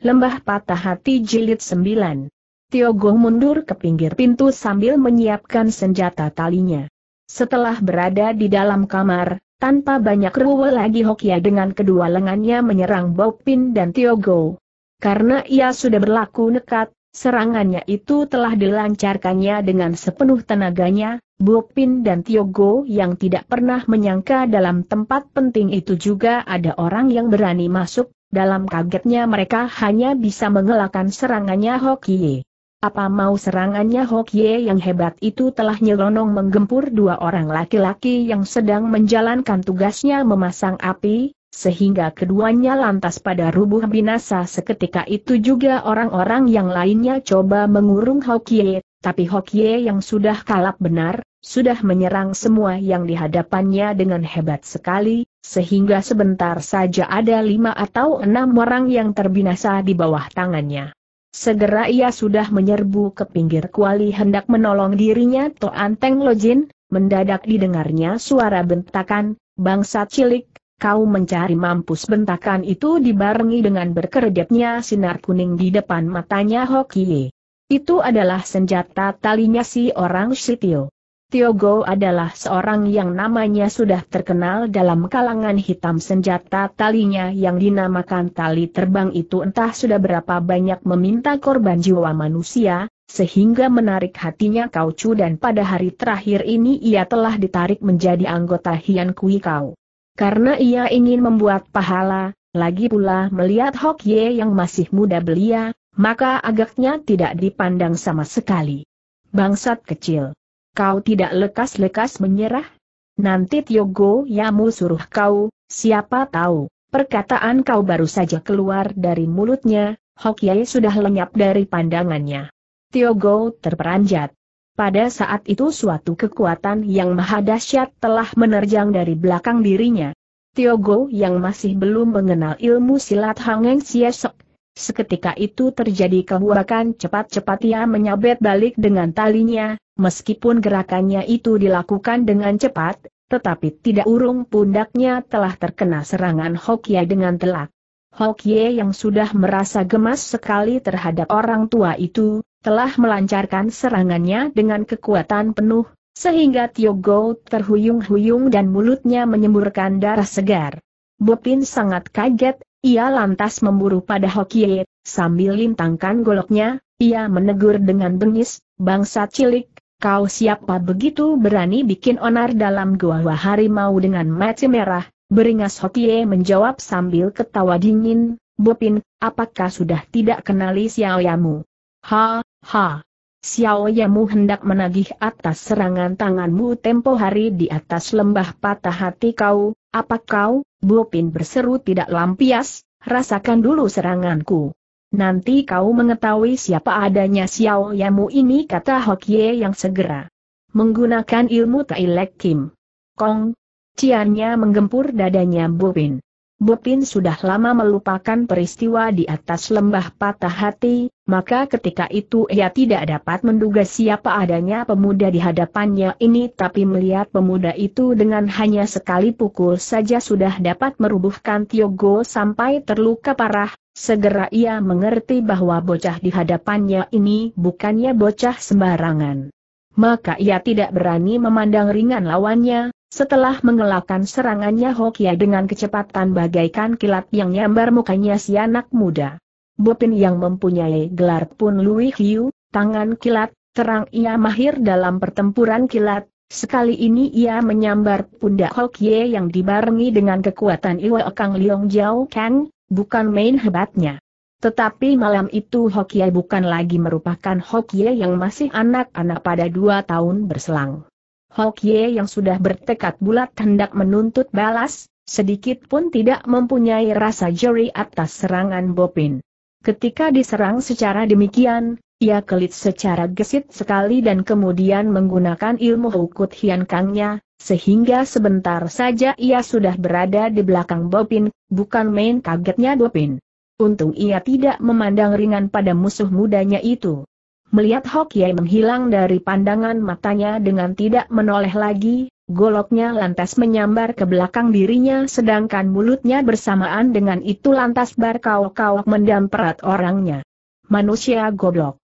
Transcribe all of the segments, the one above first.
Lembah Patah Hati Jilid 9. Tiogoh mundur ke pinggir pintu sambil menyiapkan senjata talinya. Setelah berada di dalam kamar, tanpa banyak ruwe lagi Hokia ya dengan kedua lengannya menyerang Pin dan Tiogo. Karena ia sudah berlaku nekat, serangannya itu telah dilancarkannya dengan sepenuh tenaganya, Pin dan Tiogo yang tidak pernah menyangka dalam tempat penting itu juga ada orang yang berani masuk, dalam kagetnya mereka hanya bisa mengelakkan serangannya Hokie. Apa mau serangannya Hokie yang hebat itu telah nyelonong menggempur dua orang laki-laki yang sedang menjalankan tugasnya memasang api, sehingga keduanya lantas pada rubuh binasa seketika itu juga orang-orang yang lainnya coba mengurung Hokie, tapi Hokie yang sudah kalap benar, sudah menyerang semua yang dihadapannya dengan hebat sekali, sehingga sebentar saja ada lima atau enam orang yang terbinasa di bawah tangannya. Segera ia sudah menyerbu ke pinggir kuali hendak menolong dirinya Toan Teng Lojin, mendadak didengarnya suara bentakan, bangsa cilik, kau mencari mampus bentakan itu dibarengi dengan berkeredapnya sinar kuning di depan matanya Hokie. Itu adalah senjata talinya si orang Sitio. Tiogo adalah seorang yang namanya sudah terkenal dalam kalangan hitam senjata talinya yang dinamakan tali terbang itu entah sudah berapa banyak meminta korban jiwa manusia, sehingga menarik hatinya Chu dan pada hari terakhir ini ia telah ditarik menjadi anggota Hian Kui Kau. Karena ia ingin membuat pahala, lagi pula melihat Hok Ye yang masih muda belia, maka agaknya tidak dipandang sama sekali. Bangsat kecil kau tidak lekas-lekas menyerah? Nanti Tiogo Yamu suruh kau, siapa tahu, perkataan kau baru saja keluar dari mulutnya, Hokye sudah lenyap dari pandangannya. Tiogo terperanjat. Pada saat itu suatu kekuatan yang maha dahsyat telah menerjang dari belakang dirinya. Tiogo yang masih belum mengenal ilmu silat Hangeng siesok. Seketika itu terjadi kehuakan cepat-cepat ia menyabet balik dengan talinya, meskipun gerakannya itu dilakukan dengan cepat, tetapi tidak urung pundaknya telah terkena serangan Hokye dengan telak. Hokye yang sudah merasa gemas sekali terhadap orang tua itu, telah melancarkan serangannya dengan kekuatan penuh, sehingga Tio Tiogo terhuyung-huyung dan mulutnya menyemburkan darah segar. Bopin sangat kaget, ia lantas memburu pada Hokye, sambil lintangkan goloknya, ia menegur dengan bengis, bangsa cilik, Kau siapa begitu berani bikin onar dalam gua harimau dengan mata merah? Beringas Hokie menjawab sambil ketawa dingin, Bopin, apakah sudah tidak kenali Xiaoyamu? Ha, ha. Xiaoyamu hendak menagih atas serangan tanganmu tempo hari di atas lembah patah hati kau, apa kau, Bopin berseru tidak lampias, rasakan dulu seranganku. Nanti kau mengetahui siapa adanya Xiao Yamu ini kata Hokie yang segera. Menggunakan ilmu Tailek Kim. Kong. Ciannya menggempur dadanya Bupin. Bupin sudah lama melupakan peristiwa di atas lembah patah hati, maka ketika itu ia tidak dapat menduga siapa adanya pemuda di hadapannya ini tapi melihat pemuda itu dengan hanya sekali pukul saja sudah dapat merubuhkan Tiogo sampai terluka parah, Segera ia mengerti bahwa bocah di hadapannya ini bukannya bocah sembarangan. Maka ia tidak berani memandang ringan lawannya, setelah mengelakkan serangannya Hokia dengan kecepatan bagaikan kilat yang nyambar mukanya si anak muda. Bopin yang mempunyai gelar pun Lui Hiu, tangan kilat, terang ia mahir dalam pertempuran kilat, sekali ini ia menyambar pundak Hokie yang dibarengi dengan kekuatan Iwa Kang Leong Jiao Kang, Bukan main hebatnya. Tetapi malam itu Hokie bukan lagi merupakan Hokie yang masih anak-anak pada dua tahun berselang. Hokie yang sudah bertekad bulat hendak menuntut balas, sedikit pun tidak mempunyai rasa jeri atas serangan Bopin. Ketika diserang secara demikian, ia kelit secara gesit sekali dan kemudian menggunakan ilmu hukut hiankangnya, sehingga sebentar saja ia sudah berada di belakang Bopin, bukan main kagetnya Bopin. Untung ia tidak memandang ringan pada musuh mudanya itu. Melihat Yai menghilang dari pandangan matanya dengan tidak menoleh lagi, goloknya lantas menyambar ke belakang dirinya sedangkan mulutnya bersamaan dengan itu lantas berkau-kau mendamperat orangnya. Manusia goblok.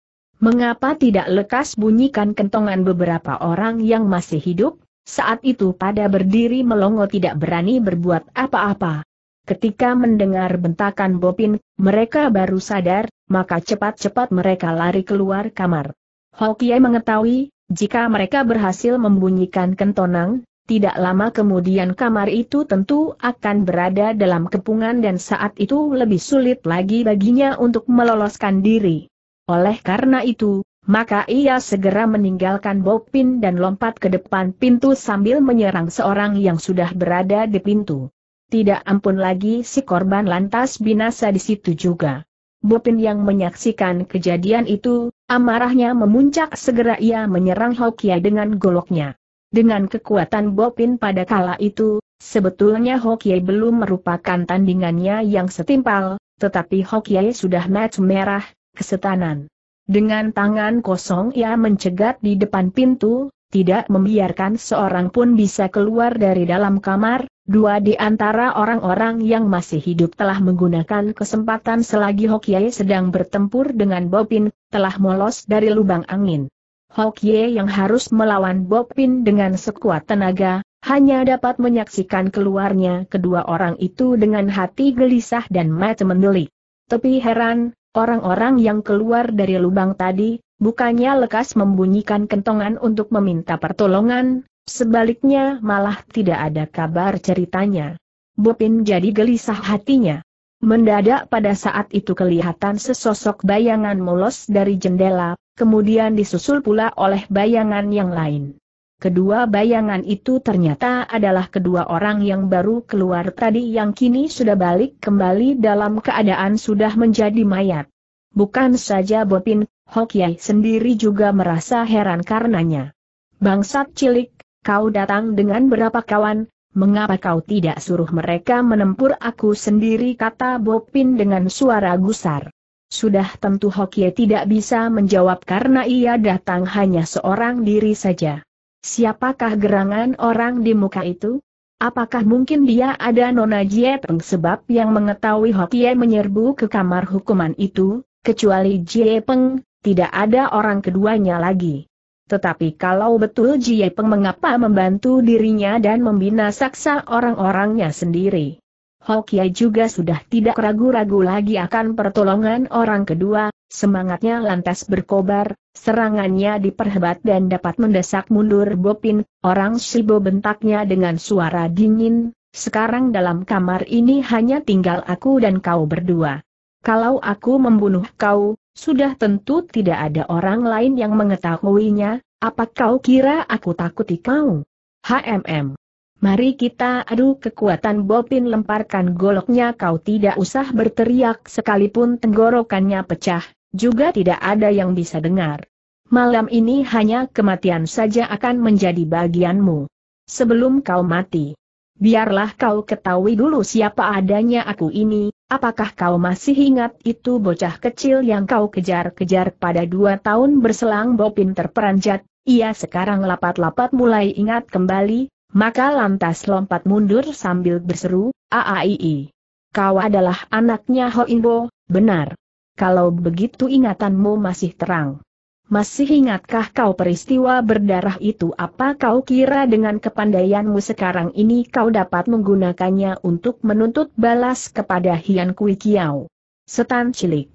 Mengapa tidak lekas bunyikan kentongan beberapa orang yang masih hidup? Saat itu pada berdiri melongo tidak berani berbuat apa-apa. Ketika mendengar bentakan Bopin, mereka baru sadar, maka cepat-cepat mereka lari keluar kamar. Hokie mengetahui, jika mereka berhasil membunyikan kentonang, tidak lama kemudian kamar itu tentu akan berada dalam kepungan dan saat itu lebih sulit lagi baginya untuk meloloskan diri. Oleh karena itu, maka ia segera meninggalkan Bopin dan lompat ke depan pintu sambil menyerang seorang yang sudah berada di pintu. Tidak ampun lagi si korban lantas binasa di situ juga. Bopin yang menyaksikan kejadian itu, amarahnya memuncak segera ia menyerang Hokia dengan goloknya. Dengan kekuatan Bopin pada kala itu, sebetulnya Hokia belum merupakan tandingannya yang setimpal, tetapi Hokia sudah match merah, kesetanan. Dengan tangan kosong ia mencegat di depan pintu, tidak membiarkan seorang pun bisa keluar dari dalam kamar, dua di antara orang-orang yang masih hidup telah menggunakan kesempatan selagi Hokye sedang bertempur dengan Bopin, telah molos dari lubang angin. Hokye yang harus melawan Bopin dengan sekuat tenaga, hanya dapat menyaksikan keluarnya kedua orang itu dengan hati gelisah dan mata mendelik. Tapi heran, Orang-orang yang keluar dari lubang tadi, bukannya lekas membunyikan kentongan untuk meminta pertolongan, sebaliknya malah tidak ada kabar ceritanya. Bupin jadi gelisah hatinya. Mendadak pada saat itu kelihatan sesosok bayangan mulus dari jendela, kemudian disusul pula oleh bayangan yang lain. Kedua bayangan itu ternyata adalah kedua orang yang baru keluar tadi yang kini sudah balik kembali dalam keadaan sudah menjadi mayat. Bukan saja Bopin, Hokiai sendiri juga merasa heran karenanya. Bangsat cilik, kau datang dengan berapa kawan, mengapa kau tidak suruh mereka menempur aku sendiri kata Bopin dengan suara gusar. Sudah tentu Hokye tidak bisa menjawab karena ia datang hanya seorang diri saja. Siapakah gerangan orang di muka itu? Apakah mungkin dia ada Nona Peng sebab yang mengetahui Hokie menyerbu ke kamar hukuman itu, kecuali Jiepeng, tidak ada orang keduanya lagi. Tetapi kalau betul Jiepeng mengapa membantu dirinya dan membina saksa orang-orangnya sendiri? Hokie juga sudah tidak ragu-ragu lagi akan pertolongan orang kedua, Semangatnya lantas berkobar, serangannya diperhebat dan dapat mendesak mundur Bopin, orang Sibo bentaknya dengan suara dingin, sekarang dalam kamar ini hanya tinggal aku dan kau berdua. Kalau aku membunuh kau, sudah tentu tidak ada orang lain yang mengetahuinya, apa kau kira aku takuti kau? HMM. Mari kita adu kekuatan Bopin lemparkan goloknya kau tidak usah berteriak sekalipun tenggorokannya pecah, juga tidak ada yang bisa dengar. Malam ini hanya kematian saja akan menjadi bagianmu. Sebelum kau mati, biarlah kau ketahui dulu siapa adanya aku ini, apakah kau masih ingat itu bocah kecil yang kau kejar-kejar pada dua tahun berselang Bopin terperanjat, ia sekarang lapat-lapat mulai ingat kembali, maka lantas lompat mundur sambil berseru, AAII. Kau adalah anaknya Hoinbo, benar kalau begitu ingatanmu masih terang. Masih ingatkah kau peristiwa berdarah itu apa kau kira dengan kepandaianmu sekarang ini kau dapat menggunakannya untuk menuntut balas kepada Hian Kui Kiao? Setan cilik.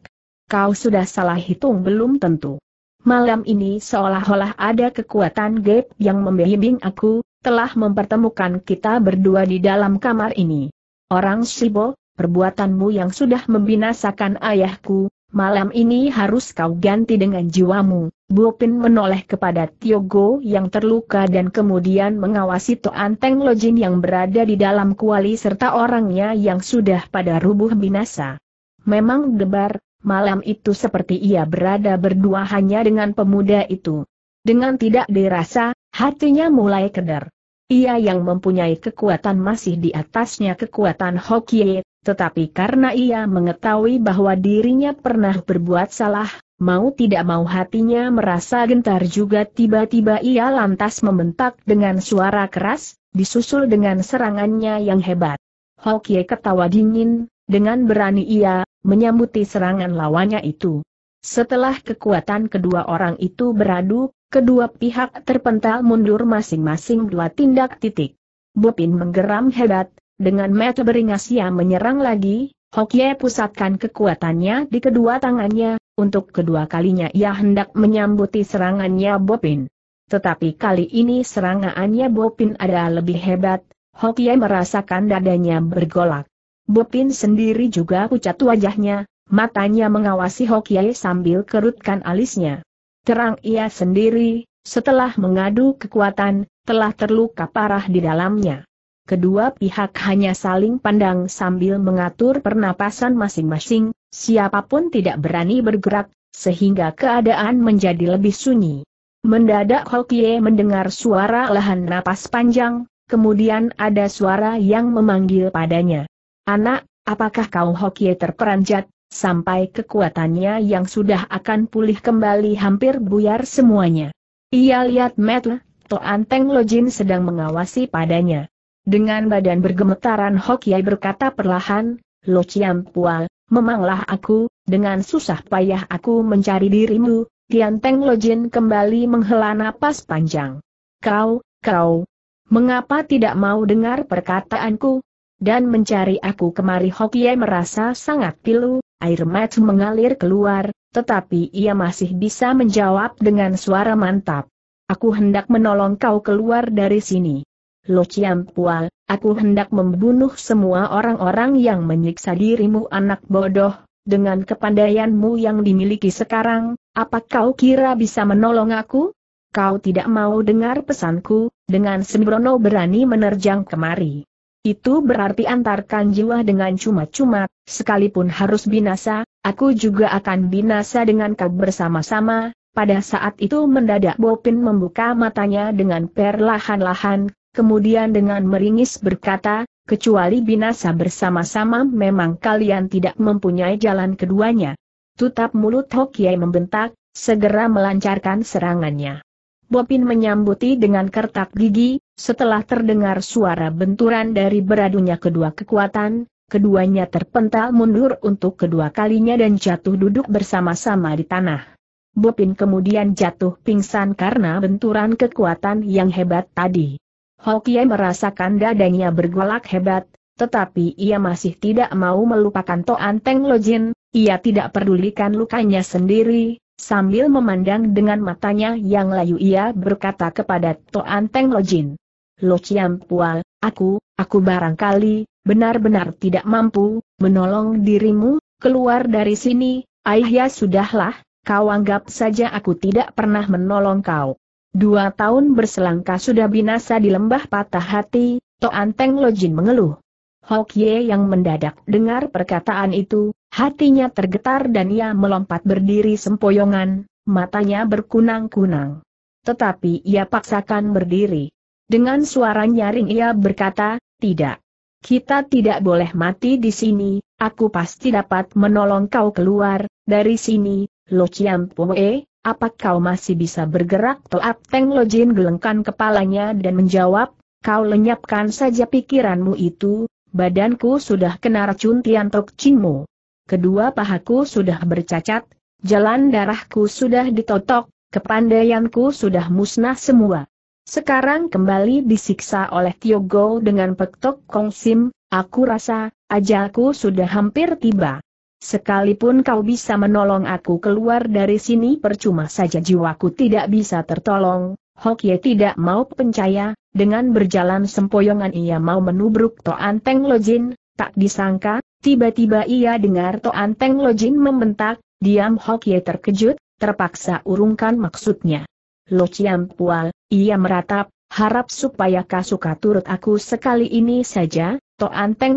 Kau sudah salah hitung belum tentu. Malam ini seolah-olah ada kekuatan gap yang membimbing aku, telah mempertemukan kita berdua di dalam kamar ini. Orang Shibo, perbuatanmu yang sudah membinasakan ayahku, malam ini harus kau ganti dengan jiwamu. Bupin menoleh kepada Tiogo yang terluka dan kemudian mengawasi Toanteng Lojin yang berada di dalam kuali serta orangnya yang sudah pada rubuh binasa. Memang debar, malam itu seperti ia berada berdua hanya dengan pemuda itu. Dengan tidak dirasa, hatinya mulai keder. Ia yang mempunyai kekuatan masih di atasnya kekuatan Hokie tetapi karena ia mengetahui bahwa dirinya pernah berbuat salah, mau tidak mau hatinya merasa gentar juga tiba-tiba ia lantas membentak dengan suara keras, disusul dengan serangannya yang hebat. Hokie ketawa dingin, dengan berani ia, menyambuti serangan lawannya itu. Setelah kekuatan kedua orang itu beradu, kedua pihak terpental mundur masing-masing dua tindak titik. Bupin menggeram hebat, dengan mata beringas ia menyerang lagi, Hokye pusatkan kekuatannya di kedua tangannya, untuk kedua kalinya ia hendak menyambuti serangannya Bopin. Tetapi kali ini serangannya Bopin ada lebih hebat, Hokye merasakan dadanya bergolak. Bopin sendiri juga pucat wajahnya, matanya mengawasi Hokye sambil kerutkan alisnya. Terang ia sendiri, setelah mengadu kekuatan, telah terluka parah di dalamnya kedua pihak hanya saling pandang sambil mengatur pernapasan masing-masing, siapapun tidak berani bergerak, sehingga keadaan menjadi lebih sunyi. Mendadak Hokie mendengar suara lahan napas panjang, kemudian ada suara yang memanggil padanya. Anak, apakah kau Hokie terperanjat, sampai kekuatannya yang sudah akan pulih kembali hampir buyar semuanya. Ia lihat Matt, Toan Teng Lojin sedang mengawasi padanya. Dengan badan bergemetaran Hokiai berkata perlahan, Lo Ciampual, memanglah aku, dengan susah payah aku mencari dirimu, Tian Lo Jin kembali menghela napas panjang. Kau, kau, mengapa tidak mau dengar perkataanku? Dan mencari aku kemari Hokiai merasa sangat pilu, air mata mengalir keluar, tetapi ia masih bisa menjawab dengan suara mantap. Aku hendak menolong kau keluar dari sini. Lo Ciampual, aku hendak membunuh semua orang-orang yang menyiksa dirimu anak bodoh, dengan kepandaianmu yang dimiliki sekarang, apa kau kira bisa menolong aku? Kau tidak mau dengar pesanku, dengan sembrono berani menerjang kemari. Itu berarti antarkan jiwa dengan cuma-cuma, sekalipun harus binasa, aku juga akan binasa dengan kau bersama-sama, pada saat itu mendadak Bopin membuka matanya dengan perlahan-lahan, kemudian dengan meringis berkata, kecuali binasa bersama-sama memang kalian tidak mempunyai jalan keduanya. Tutap mulut Hokiai membentak, segera melancarkan serangannya. Bopin menyambuti dengan kertak gigi, setelah terdengar suara benturan dari beradunya kedua kekuatan, keduanya terpental mundur untuk kedua kalinya dan jatuh duduk bersama-sama di tanah. Bopin kemudian jatuh pingsan karena benturan kekuatan yang hebat tadi. Hokie merasakan dadanya bergolak hebat, tetapi ia masih tidak mau melupakan Toan Teng Lojin, ia tidak pedulikan lukanya sendiri, sambil memandang dengan matanya yang layu ia berkata kepada Toan Teng Lojin. Lo Chiam Pual, aku, aku barangkali, benar-benar tidak mampu, menolong dirimu, keluar dari sini, ayah sudahlah, kau anggap saja aku tidak pernah menolong kau. Dua tahun berselang sudah binasa di lembah patah hati, Toan Teng Lojin mengeluh. Hokye yang mendadak dengar perkataan itu, hatinya tergetar dan ia melompat berdiri sempoyongan, matanya berkunang-kunang. Tetapi ia paksakan berdiri. Dengan suara nyaring ia berkata, tidak. Kita tidak boleh mati di sini, aku pasti dapat menolong kau keluar, dari sini, Lo Chiam Poe, apa kau masih bisa bergerak? Toap Teng Lojin gelengkan kepalanya dan menjawab, kau lenyapkan saja pikiranmu itu, badanku sudah kena racun Tian Tok Chinmu. Kedua pahaku sudah bercacat, jalan darahku sudah ditotok, kepandaianku sudah musnah semua. Sekarang kembali disiksa oleh Tio Go dengan pektok Kong Sim, aku rasa, ajalku sudah hampir tiba. Sekalipun kau bisa menolong aku keluar dari sini percuma saja jiwaku tidak bisa tertolong, Hokye tidak mau percaya, dengan berjalan sempoyongan ia mau menubruk Toan Teng Lojin, tak disangka, tiba-tiba ia dengar Toan Teng Lojin membentak, diam Hokye terkejut, terpaksa urungkan maksudnya. Lo Chiam Pual, ia meratap, harap supaya Kasuka turut aku sekali ini saja, Lo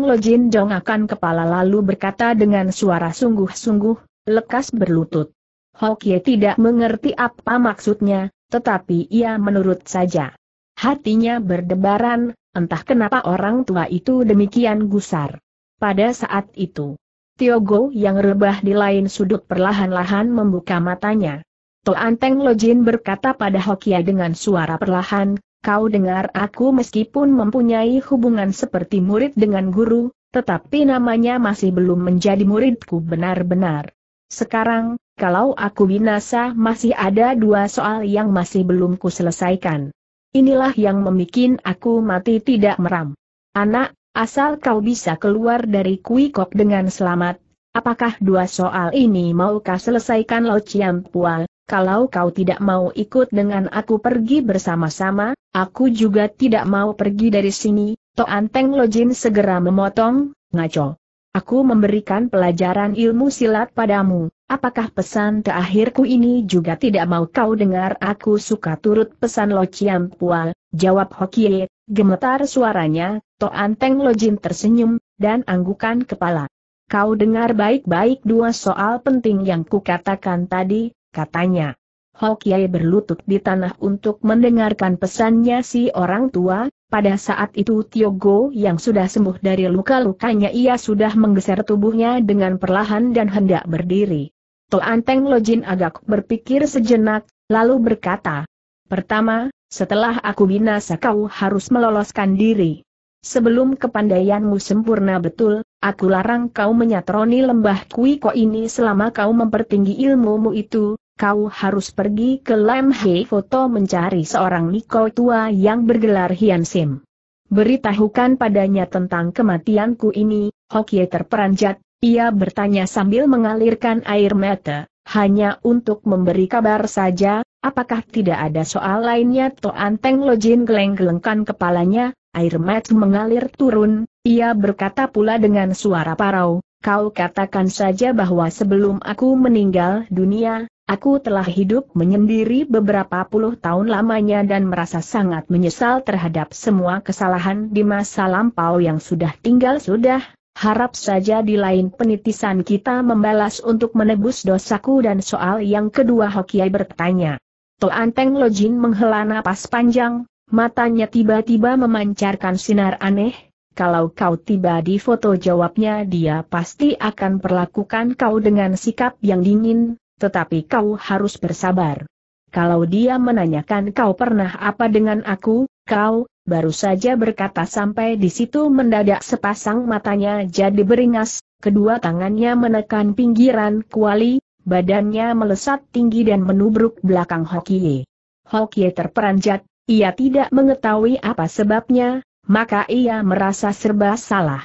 Lojin Jong akan kepala lalu berkata dengan suara sungguh-sungguh, lekas berlutut. Hokie tidak mengerti apa maksudnya, tetapi ia menurut saja. Hatinya berdebaran, entah kenapa orang tua itu demikian gusar. Pada saat itu, Tiogo yang rebah di lain sudut perlahan-lahan membuka matanya. Lo Lojin berkata pada Hokie dengan suara perlahan, Kau dengar aku meskipun mempunyai hubungan seperti murid dengan guru, tetapi namanya masih belum menjadi muridku benar-benar. Sekarang, kalau aku binasa masih ada dua soal yang masih belum kuselesaikan. Inilah yang membuat aku mati tidak meram. Anak, asal kau bisa keluar dari kuikok dengan selamat, apakah dua soal ini maukah selesaikan Lo Chiam Pual, kalau kau tidak mau ikut dengan aku pergi bersama-sama, Aku juga tidak mau pergi dari sini, Toan Teng Lojin segera memotong, ngaco. Aku memberikan pelajaran ilmu silat padamu, apakah pesan terakhirku ini juga tidak mau kau dengar aku suka turut pesan Lo Chiam Pua, jawab Hokie, gemetar suaranya, Toan Teng Lojin tersenyum, dan anggukan kepala. Kau dengar baik-baik dua soal penting yang kukatakan tadi, katanya. Hokiai berlutut di tanah untuk mendengarkan pesannya si orang tua, pada saat itu Tiogo yang sudah sembuh dari luka-lukanya ia sudah menggeser tubuhnya dengan perlahan dan hendak berdiri. Toanteng Lojin agak berpikir sejenak, lalu berkata, Pertama, setelah aku binasa kau harus meloloskan diri. Sebelum kepandaianmu sempurna betul, aku larang kau menyatroni lembah kuiko ini selama kau mempertinggi ilmumu itu, kau harus pergi ke Lam He Foto mencari seorang Niko tua yang bergelar Hian Sim. Beritahukan padanya tentang kematianku ini, Hokie terperanjat, ia bertanya sambil mengalirkan air mata, hanya untuk memberi kabar saja, apakah tidak ada soal lainnya Toan Teng Lojin geleng-gelengkan kepalanya, air mata mengalir turun, ia berkata pula dengan suara parau, Kau katakan saja bahwa sebelum aku meninggal dunia, aku telah hidup menyendiri beberapa puluh tahun lamanya dan merasa sangat menyesal terhadap semua kesalahan di masa lampau yang sudah tinggal sudah, Harap saja di lain penitisan kita membalas untuk menebus dosaku dan soal yang kedua Hokiai bertanya. Toan Anteng Lojin menghela napas panjang, matanya tiba-tiba memancarkan sinar aneh, kalau kau tiba di foto jawabnya dia pasti akan perlakukan kau dengan sikap yang dingin, tetapi kau harus bersabar. Kalau dia menanyakan kau pernah apa dengan aku, kau, baru saja berkata sampai di situ mendadak sepasang matanya jadi beringas, kedua tangannya menekan pinggiran kuali, badannya melesat tinggi dan menubruk belakang Hokie. Hokie terperanjat, ia tidak mengetahui apa sebabnya, maka ia merasa serba salah.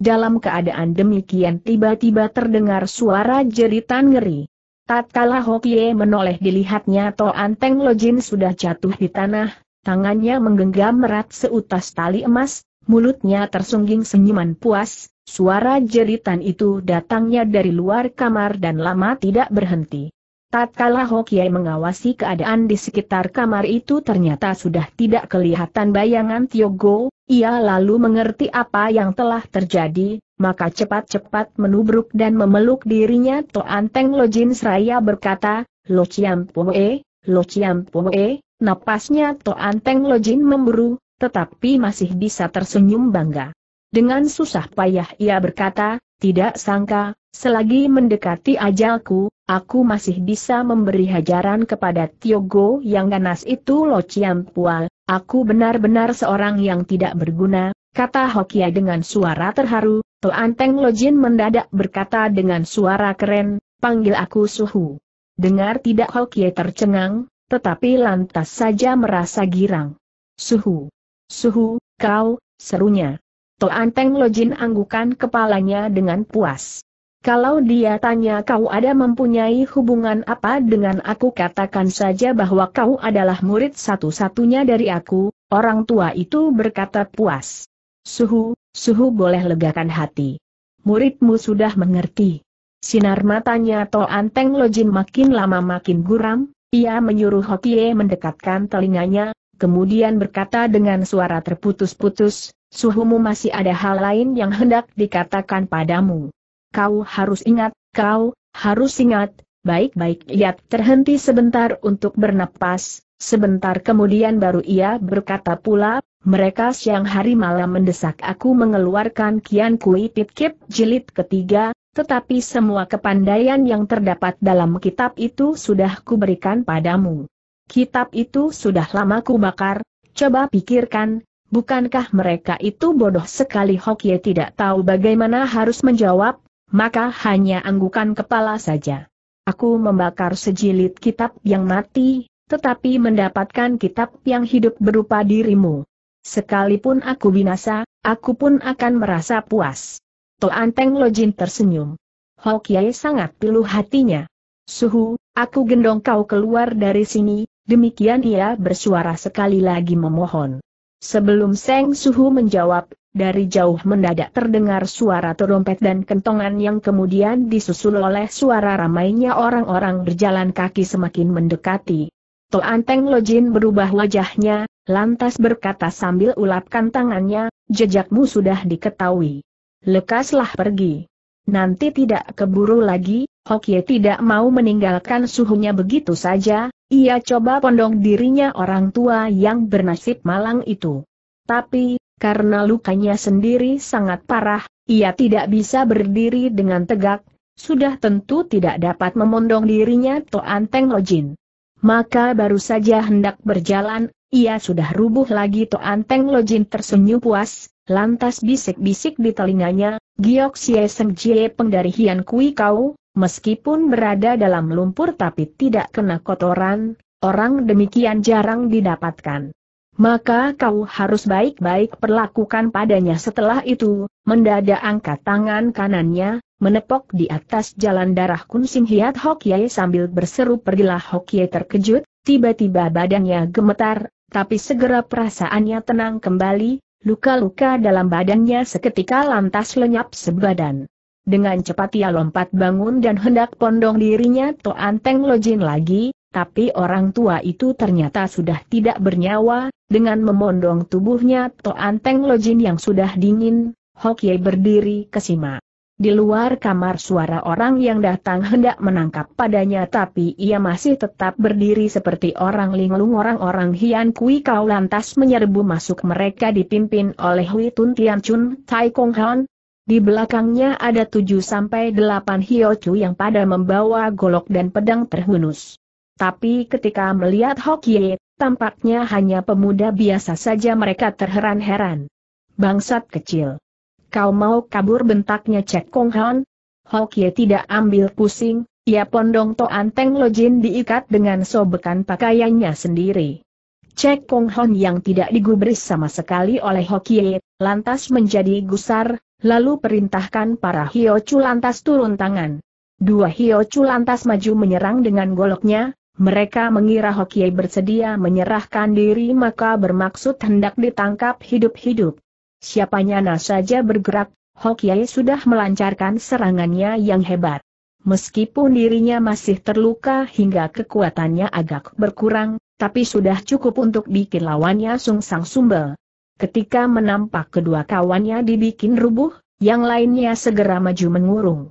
Dalam keadaan demikian tiba-tiba terdengar suara jeritan ngeri. Tatkala Hokie menoleh dilihatnya Toan Anteng Lojin sudah jatuh di tanah, tangannya menggenggam erat seutas tali emas, mulutnya tersungging senyuman puas, suara jeritan itu datangnya dari luar kamar dan lama tidak berhenti. Tatkala Hokie mengawasi keadaan di sekitar kamar itu ternyata sudah tidak kelihatan bayangan Tiogo, ia lalu mengerti apa yang telah terjadi, maka cepat-cepat menubruk dan memeluk dirinya Toan Teng Lojin Seraya berkata, Lo Chiam Poe, Lo Chiam Poe, napasnya Toan Teng Lojin memburu, tetapi masih bisa tersenyum bangga. Dengan susah payah ia berkata, tidak sangka, Selagi mendekati ajalku, aku masih bisa memberi hajaran kepada Tiogo yang ganas itu Lo Ciampua, aku benar-benar seorang yang tidak berguna, kata Hokia dengan suara terharu, Tuan Teng Lojin mendadak berkata dengan suara keren, panggil aku Suhu. Dengar tidak Hokia tercengang, tetapi lantas saja merasa girang. Suhu. Suhu, kau, serunya. Tuan Teng Lojin anggukan kepalanya dengan puas. Kalau dia tanya kau ada mempunyai hubungan apa dengan aku katakan saja bahwa kau adalah murid satu-satunya dari aku, orang tua itu berkata puas. Suhu, suhu boleh legakan hati. Muridmu sudah mengerti. Sinar matanya To Anteng Lojin makin lama makin guram, ia menyuruh Hokie mendekatkan telinganya, kemudian berkata dengan suara terputus-putus, suhumu masih ada hal lain yang hendak dikatakan padamu kau harus ingat, kau harus ingat, baik-baik ia terhenti sebentar untuk bernapas, sebentar kemudian baru ia berkata pula, mereka siang hari malam mendesak aku mengeluarkan Kian Kui Pip jilid ketiga, tetapi semua kepandaian yang terdapat dalam kitab itu sudah kuberikan padamu. Kitab itu sudah lama kubakar, coba pikirkan, bukankah mereka itu bodoh sekali Hokie tidak tahu bagaimana harus menjawab, maka hanya anggukan kepala saja. Aku membakar sejilid kitab yang mati, tetapi mendapatkan kitab yang hidup berupa dirimu. Sekalipun aku binasa, aku pun akan merasa puas. Toanteng Lojin tersenyum. Ho sangat pilu hatinya. Suhu, aku gendong kau keluar dari sini, demikian ia bersuara sekali lagi memohon. Sebelum Seng Suhu menjawab, dari jauh mendadak terdengar suara terompet dan kentongan yang kemudian disusul oleh suara ramainya orang-orang berjalan kaki semakin mendekati. Anteng Lojin berubah wajahnya, lantas berkata sambil ulapkan tangannya, jejakmu sudah diketahui. Lekaslah pergi. Nanti tidak keburu lagi, Hokye tidak mau meninggalkan suhunya begitu saja, ia coba pondong dirinya orang tua yang bernasib malang itu. Tapi, karena lukanya sendiri sangat parah, ia tidak bisa berdiri dengan tegak, sudah tentu tidak dapat memondong dirinya Toan Teng Lojin. Maka baru saja hendak berjalan, ia sudah rubuh lagi Toan Teng Lojin tersenyum puas, lantas bisik-bisik di telinganya, Giok Xie Seng Jie Peng dari Hian Kui Kau, meskipun berada dalam lumpur tapi tidak kena kotoran, orang demikian jarang didapatkan maka kau harus baik-baik perlakukan padanya setelah itu, mendadak angkat tangan kanannya, menepok di atas jalan darah Kunsim Hiat Hokye sambil berseru pergilah Hokye terkejut, tiba-tiba badannya gemetar, tapi segera perasaannya tenang kembali, luka-luka dalam badannya seketika lantas lenyap sebadan. Dengan cepat ia lompat bangun dan hendak pondong dirinya Toan Teng Lojin lagi, tapi orang tua itu ternyata sudah tidak bernyawa, dengan memondong tubuhnya Toan anteng Lojin yang sudah dingin, Hokie berdiri kesima. Di luar kamar suara orang yang datang hendak menangkap padanya tapi ia masih tetap berdiri seperti orang linglung orang-orang Hian Kui Kau lantas menyerbu masuk mereka dipimpin oleh Hui Tun Tian Chun, Tai Kong Han, di belakangnya ada tujuh sampai delapan hiocu yang pada membawa golok dan pedang terhunus. Tapi ketika melihat Hokie, tampaknya hanya pemuda biasa saja mereka terheran-heran. Bangsat kecil. Kau mau kabur bentaknya Cek Kong Han? Hokie tidak ambil pusing, ia pondong Toan anteng Lojin diikat dengan sobekan pakaiannya sendiri. Cek Kong Han yang tidak digubris sama sekali oleh Hokie, lantas menjadi gusar, lalu perintahkan para Hiochu lantas turun tangan. Dua Hiochu lantas maju menyerang dengan goloknya, mereka mengira Hokie bersedia menyerahkan diri maka bermaksud hendak ditangkap hidup-hidup. Siapa nyana saja bergerak, Hokie sudah melancarkan serangannya yang hebat. Meskipun dirinya masih terluka hingga kekuatannya agak berkurang, tapi sudah cukup untuk bikin lawannya sungsang sumbel. Ketika menampak kedua kawannya dibikin rubuh, yang lainnya segera maju mengurung.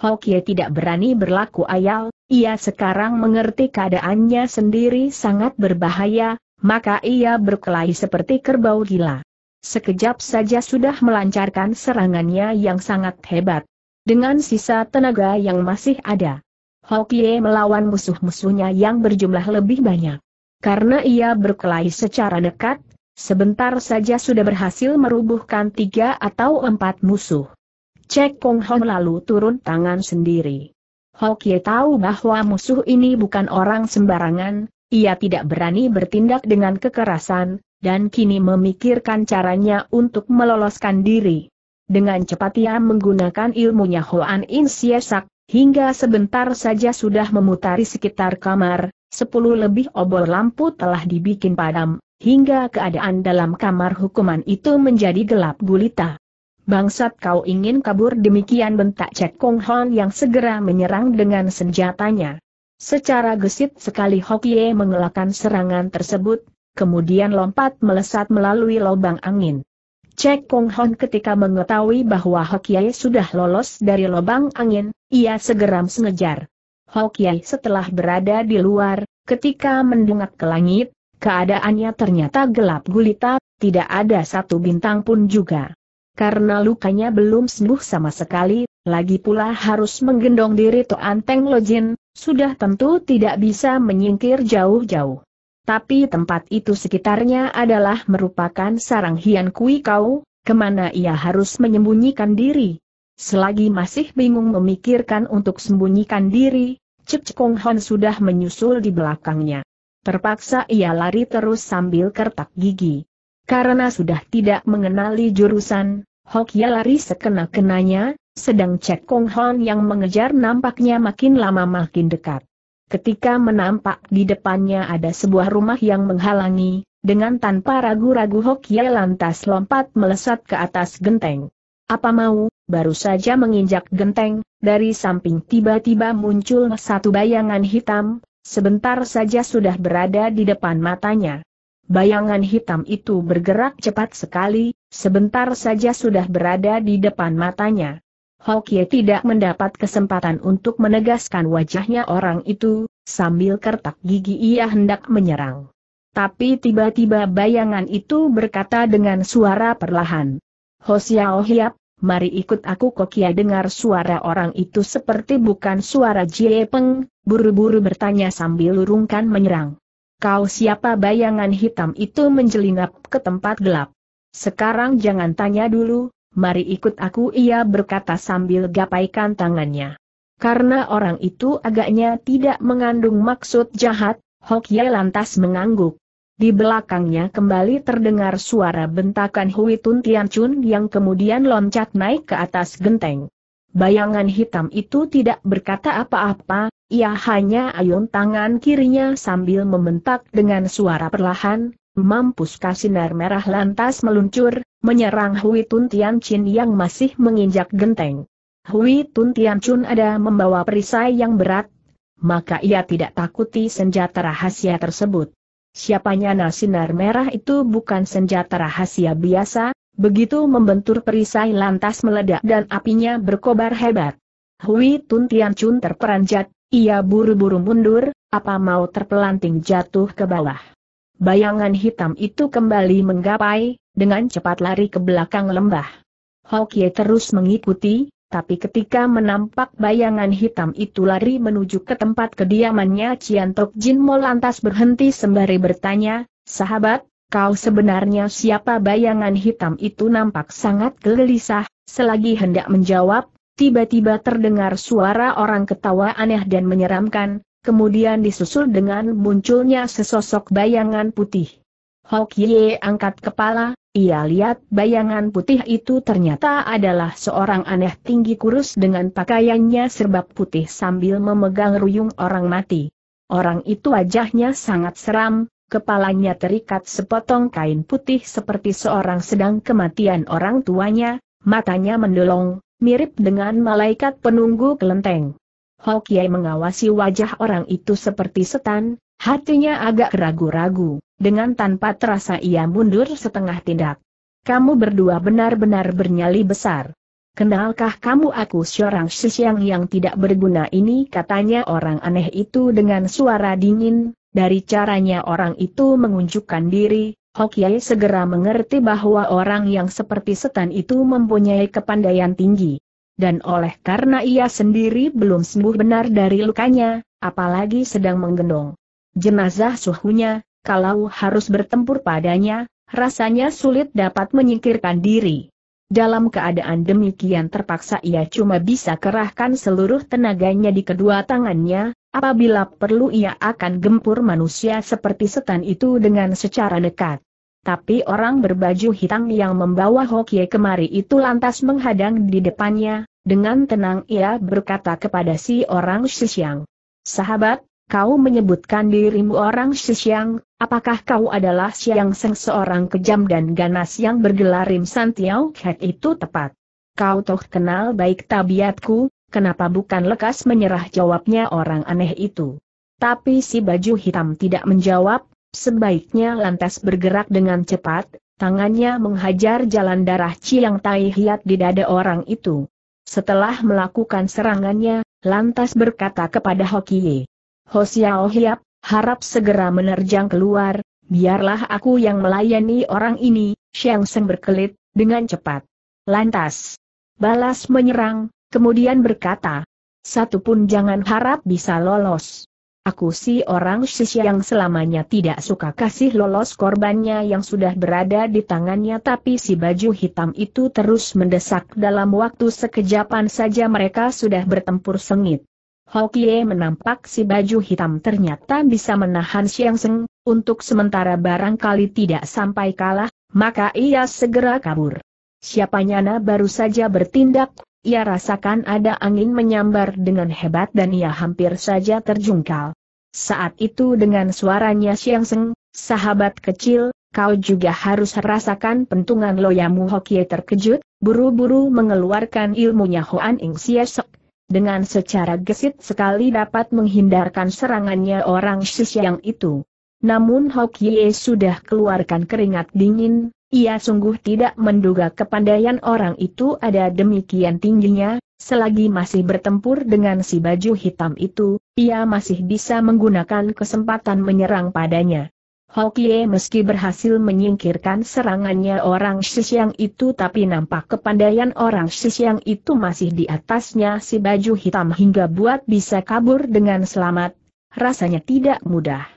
Hokie tidak berani berlaku ayal, ia sekarang mengerti keadaannya sendiri sangat berbahaya, maka ia berkelahi seperti kerbau gila. Sekejap saja sudah melancarkan serangannya yang sangat hebat. Dengan sisa tenaga yang masih ada, Hokie melawan musuh-musuhnya yang berjumlah lebih banyak. Karena ia berkelahi secara dekat, sebentar saja sudah berhasil merubuhkan tiga atau empat musuh. Cek Pong Hong lalu turun tangan sendiri. Kie tahu bahwa musuh ini bukan orang sembarangan, ia tidak berani bertindak dengan kekerasan, dan kini memikirkan caranya untuk meloloskan diri. Dengan cepat ia menggunakan ilmunya Hoan In Siesak, hingga sebentar saja sudah memutari sekitar kamar, sepuluh lebih obor lampu telah dibikin padam, hingga keadaan dalam kamar hukuman itu menjadi gelap gulita. Bangsat kau ingin kabur demikian bentak Cek Kong Hon yang segera menyerang dengan senjatanya. Secara gesit sekali Hokie mengelakkan serangan tersebut, kemudian lompat melesat melalui lubang angin. Cek Kong Hon ketika mengetahui bahwa Ye sudah lolos dari lubang angin, ia segera mengejar. Ye setelah berada di luar, ketika mendungak ke langit, keadaannya ternyata gelap gulita, tidak ada satu bintang pun juga karena lukanya belum sembuh sama sekali, lagi pula harus menggendong diri Toan Teng Lojin, sudah tentu tidak bisa menyingkir jauh-jauh. Tapi tempat itu sekitarnya adalah merupakan sarang Hian Kui Kau, kemana ia harus menyembunyikan diri. Selagi masih bingung memikirkan untuk sembunyikan diri, Cip Kong Hon sudah menyusul di belakangnya. Terpaksa ia lari terus sambil kertak gigi. Karena sudah tidak mengenali jurusan, Hokia lari sekena-kenanya, sedang Cek Kong Hon yang mengejar nampaknya makin lama makin dekat. Ketika menampak di depannya ada sebuah rumah yang menghalangi, dengan tanpa ragu-ragu Hokia lantas lompat melesat ke atas genteng. Apa mau, baru saja menginjak genteng, dari samping tiba-tiba muncul satu bayangan hitam, sebentar saja sudah berada di depan matanya. Bayangan hitam itu bergerak cepat sekali, sebentar saja sudah berada di depan matanya. Hokie tidak mendapat kesempatan untuk menegaskan wajahnya orang itu, sambil kertak gigi ia hendak menyerang. Tapi tiba-tiba bayangan itu berkata dengan suara perlahan. oh Hiap, mari ikut aku kokia dengar suara orang itu seperti bukan suara Jie Peng, buru-buru bertanya sambil lurungkan menyerang. Kau siapa bayangan hitam itu menjelinap ke tempat gelap. Sekarang jangan tanya dulu, mari ikut aku ia berkata sambil gapaikan tangannya. Karena orang itu agaknya tidak mengandung maksud jahat, Hokye lantas mengangguk. Di belakangnya kembali terdengar suara bentakan Hui Tun Tian Chun yang kemudian loncat naik ke atas genteng. Bayangan hitam itu tidak berkata apa-apa, ia hanya ayun tangan kirinya sambil membentak dengan suara perlahan, mampus kasinar merah lantas meluncur, menyerang Hui Tun Tian Chin yang masih menginjak genteng. Hui Tun Tian Chun ada membawa perisai yang berat, maka ia tidak takuti senjata rahasia tersebut. Siapanya nasinar merah itu bukan senjata rahasia biasa, Begitu membentur perisai lantas meledak dan apinya berkobar hebat. Hui Tun Tian Chun terperanjat, ia buru-buru mundur, apa mau terpelanting jatuh ke bawah. Bayangan hitam itu kembali menggapai, dengan cepat lari ke belakang lembah. Hokie terus mengikuti, tapi ketika menampak bayangan hitam itu lari menuju ke tempat kediamannya Ciantok Jin Mo lantas berhenti sembari bertanya, sahabat, kau sebenarnya siapa bayangan hitam itu nampak sangat gelisah, selagi hendak menjawab, tiba-tiba terdengar suara orang ketawa aneh dan menyeramkan, kemudian disusul dengan munculnya sesosok bayangan putih. Hok Ye angkat kepala, ia lihat bayangan putih itu ternyata adalah seorang aneh tinggi kurus dengan pakaiannya serba putih sambil memegang ruyung orang mati. Orang itu wajahnya sangat seram, kepalanya terikat sepotong kain putih seperti seorang sedang kematian orang tuanya, matanya mendolong, mirip dengan malaikat penunggu kelenteng. Hokiai mengawasi wajah orang itu seperti setan, hatinya agak ragu-ragu, dengan tanpa terasa ia mundur setengah tindak. Kamu berdua benar-benar bernyali besar. Kenalkah kamu aku seorang sisyang yang tidak berguna ini katanya orang aneh itu dengan suara dingin, dari caranya orang itu mengunjukkan diri, Hokiai segera mengerti bahwa orang yang seperti setan itu mempunyai kepandaian tinggi. Dan oleh karena ia sendiri belum sembuh benar dari lukanya, apalagi sedang menggendong jenazah suhunya, kalau harus bertempur padanya, rasanya sulit dapat menyingkirkan diri. Dalam keadaan demikian terpaksa ia cuma bisa kerahkan seluruh tenaganya di kedua tangannya, Apabila perlu ia akan gempur manusia seperti setan itu dengan secara dekat. Tapi orang berbaju hitam yang membawa Hokie kemari itu lantas menghadang di depannya, dengan tenang ia berkata kepada si orang Sisyang. Sahabat, kau menyebutkan dirimu orang Sisyang, apakah kau adalah Siang Seng seorang kejam dan ganas yang bergelar Rim Santiao Ket itu tepat? Kau toh kenal baik tabiatku, kenapa bukan lekas menyerah jawabnya orang aneh itu. Tapi si baju hitam tidak menjawab, sebaiknya lantas bergerak dengan cepat, tangannya menghajar jalan darah Ciang Tai Hiat di dada orang itu. Setelah melakukan serangannya, lantas berkata kepada Hokie. Ho Xiao Hiap, harap segera menerjang keluar, biarlah aku yang melayani orang ini, Xiang Seng berkelit, dengan cepat. Lantas, balas menyerang, Kemudian berkata, satu pun jangan harap bisa lolos. Aku si orang sisi yang selamanya tidak suka kasih lolos korbannya yang sudah berada di tangannya tapi si baju hitam itu terus mendesak dalam waktu sekejapan saja mereka sudah bertempur sengit. Hokie menampak si baju hitam ternyata bisa menahan Siang Seng, untuk sementara barangkali tidak sampai kalah, maka ia segera kabur. nyana baru saja bertindak ia rasakan ada angin menyambar dengan hebat dan ia hampir saja terjungkal. Saat itu dengan suaranya Siang Seng, sahabat kecil, kau juga harus rasakan pentungan loyamu Hokie terkejut, buru-buru mengeluarkan ilmunya Hoan Ing Siesok. Dengan secara gesit sekali dapat menghindarkan serangannya orang Shishiang itu. Namun Hokie sudah keluarkan keringat dingin, ia sungguh tidak menduga kepandaian orang itu ada demikian tingginya, selagi masih bertempur dengan si baju hitam itu, ia masih bisa menggunakan kesempatan menyerang padanya. Hokie meski berhasil menyingkirkan serangannya orang Sisyang itu tapi nampak kepandaian orang Sisyang itu masih di atasnya si baju hitam hingga buat bisa kabur dengan selamat, rasanya tidak mudah.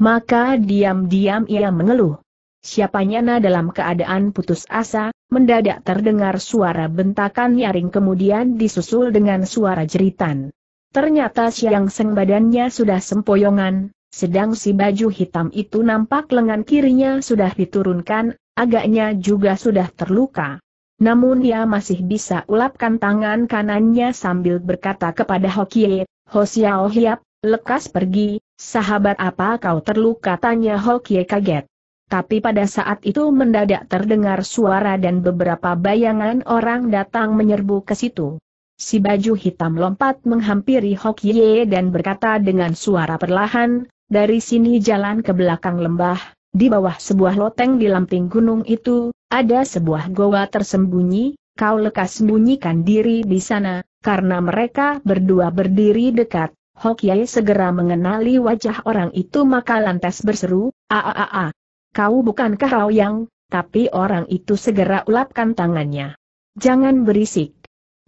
Maka diam-diam ia mengeluh. Siapanya dalam keadaan putus asa, mendadak terdengar suara bentakan nyaring kemudian disusul dengan suara jeritan. Ternyata Siang Seng badannya sudah sempoyongan, sedang si baju hitam itu nampak lengan kirinya sudah diturunkan, agaknya juga sudah terluka. Namun dia masih bisa ulapkan tangan kanannya sambil berkata kepada Hokie, Xiao Hiap, lekas pergi, sahabat apa kau terluka tanya Hokie kaget. Tapi pada saat itu mendadak terdengar suara dan beberapa bayangan orang datang menyerbu ke situ. Si baju hitam lompat menghampiri Hok Ye dan berkata dengan suara perlahan, dari sini jalan ke belakang lembah, di bawah sebuah loteng di lamping gunung itu, ada sebuah goa tersembunyi, kau lekas sembunyikan diri di sana, karena mereka berdua berdiri dekat. Hok Ye segera mengenali wajah orang itu maka lantas berseru, aaaa. Kau bukankah Rao yang, tapi orang itu segera ulapkan tangannya. Jangan berisik.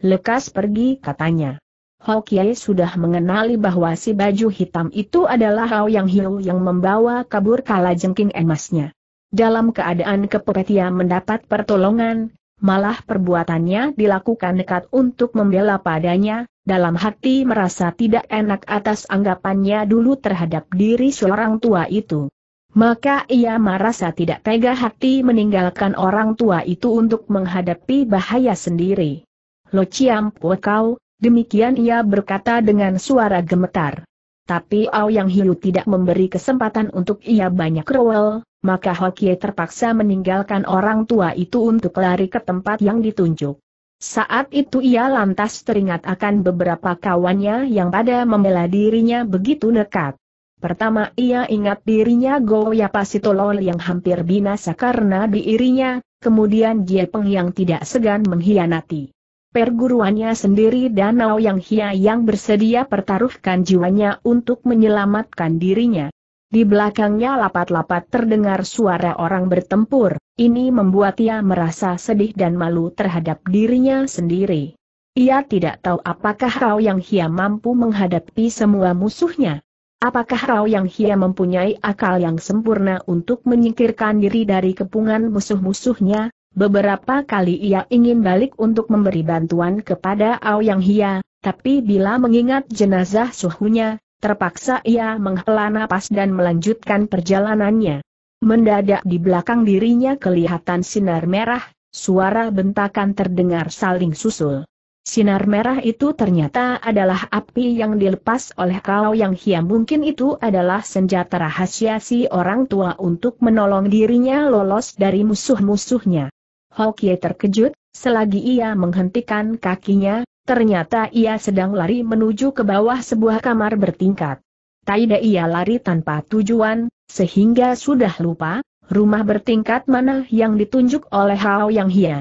Lekas pergi katanya. Hokiai sudah mengenali bahwa si baju hitam itu adalah Rao Yang Hiu yang membawa kabur kala jengking emasnya. Dalam keadaan kepepet ia mendapat pertolongan, malah perbuatannya dilakukan nekat untuk membela padanya, dalam hati merasa tidak enak atas anggapannya dulu terhadap diri seorang tua itu. Maka ia merasa tidak tega hati meninggalkan orang tua itu untuk menghadapi bahaya sendiri. Lo ciam kau, demikian ia berkata dengan suara gemetar. Tapi Ao Yang Hiu tidak memberi kesempatan untuk ia banyak rewel, maka Hokie terpaksa meninggalkan orang tua itu untuk lari ke tempat yang ditunjuk. Saat itu ia lantas teringat akan beberapa kawannya yang pada membela dirinya begitu nekat. Pertama ia ingat dirinya Goya Pasitolol yang hampir binasa karena diirinya, kemudian Jepeng yang tidak segan mengkhianati. Perguruannya sendiri danau yang hia yang bersedia pertaruhkan jiwanya untuk menyelamatkan dirinya. Di belakangnya lapat-lapat terdengar suara orang bertempur, ini membuat ia merasa sedih dan malu terhadap dirinya sendiri. Ia tidak tahu apakah Rao Yang Hia mampu menghadapi semua musuhnya. Apakah Rao Yang Hia mempunyai akal yang sempurna untuk menyingkirkan diri dari kepungan musuh-musuhnya? Beberapa kali ia ingin balik untuk memberi bantuan kepada Ao Yang Hia, tapi bila mengingat jenazah suhunya, terpaksa ia menghela nafas dan melanjutkan perjalanannya. Mendadak di belakang dirinya kelihatan sinar merah, suara bentakan terdengar saling susul. Sinar merah itu ternyata adalah api yang dilepas oleh kau yang hiam mungkin itu adalah senjata rahasia si orang tua untuk menolong dirinya lolos dari musuh-musuhnya. Hokie terkejut, selagi ia menghentikan kakinya, ternyata ia sedang lari menuju ke bawah sebuah kamar bertingkat. Taida ia lari tanpa tujuan, sehingga sudah lupa, rumah bertingkat mana yang ditunjuk oleh Hao Yang Hia.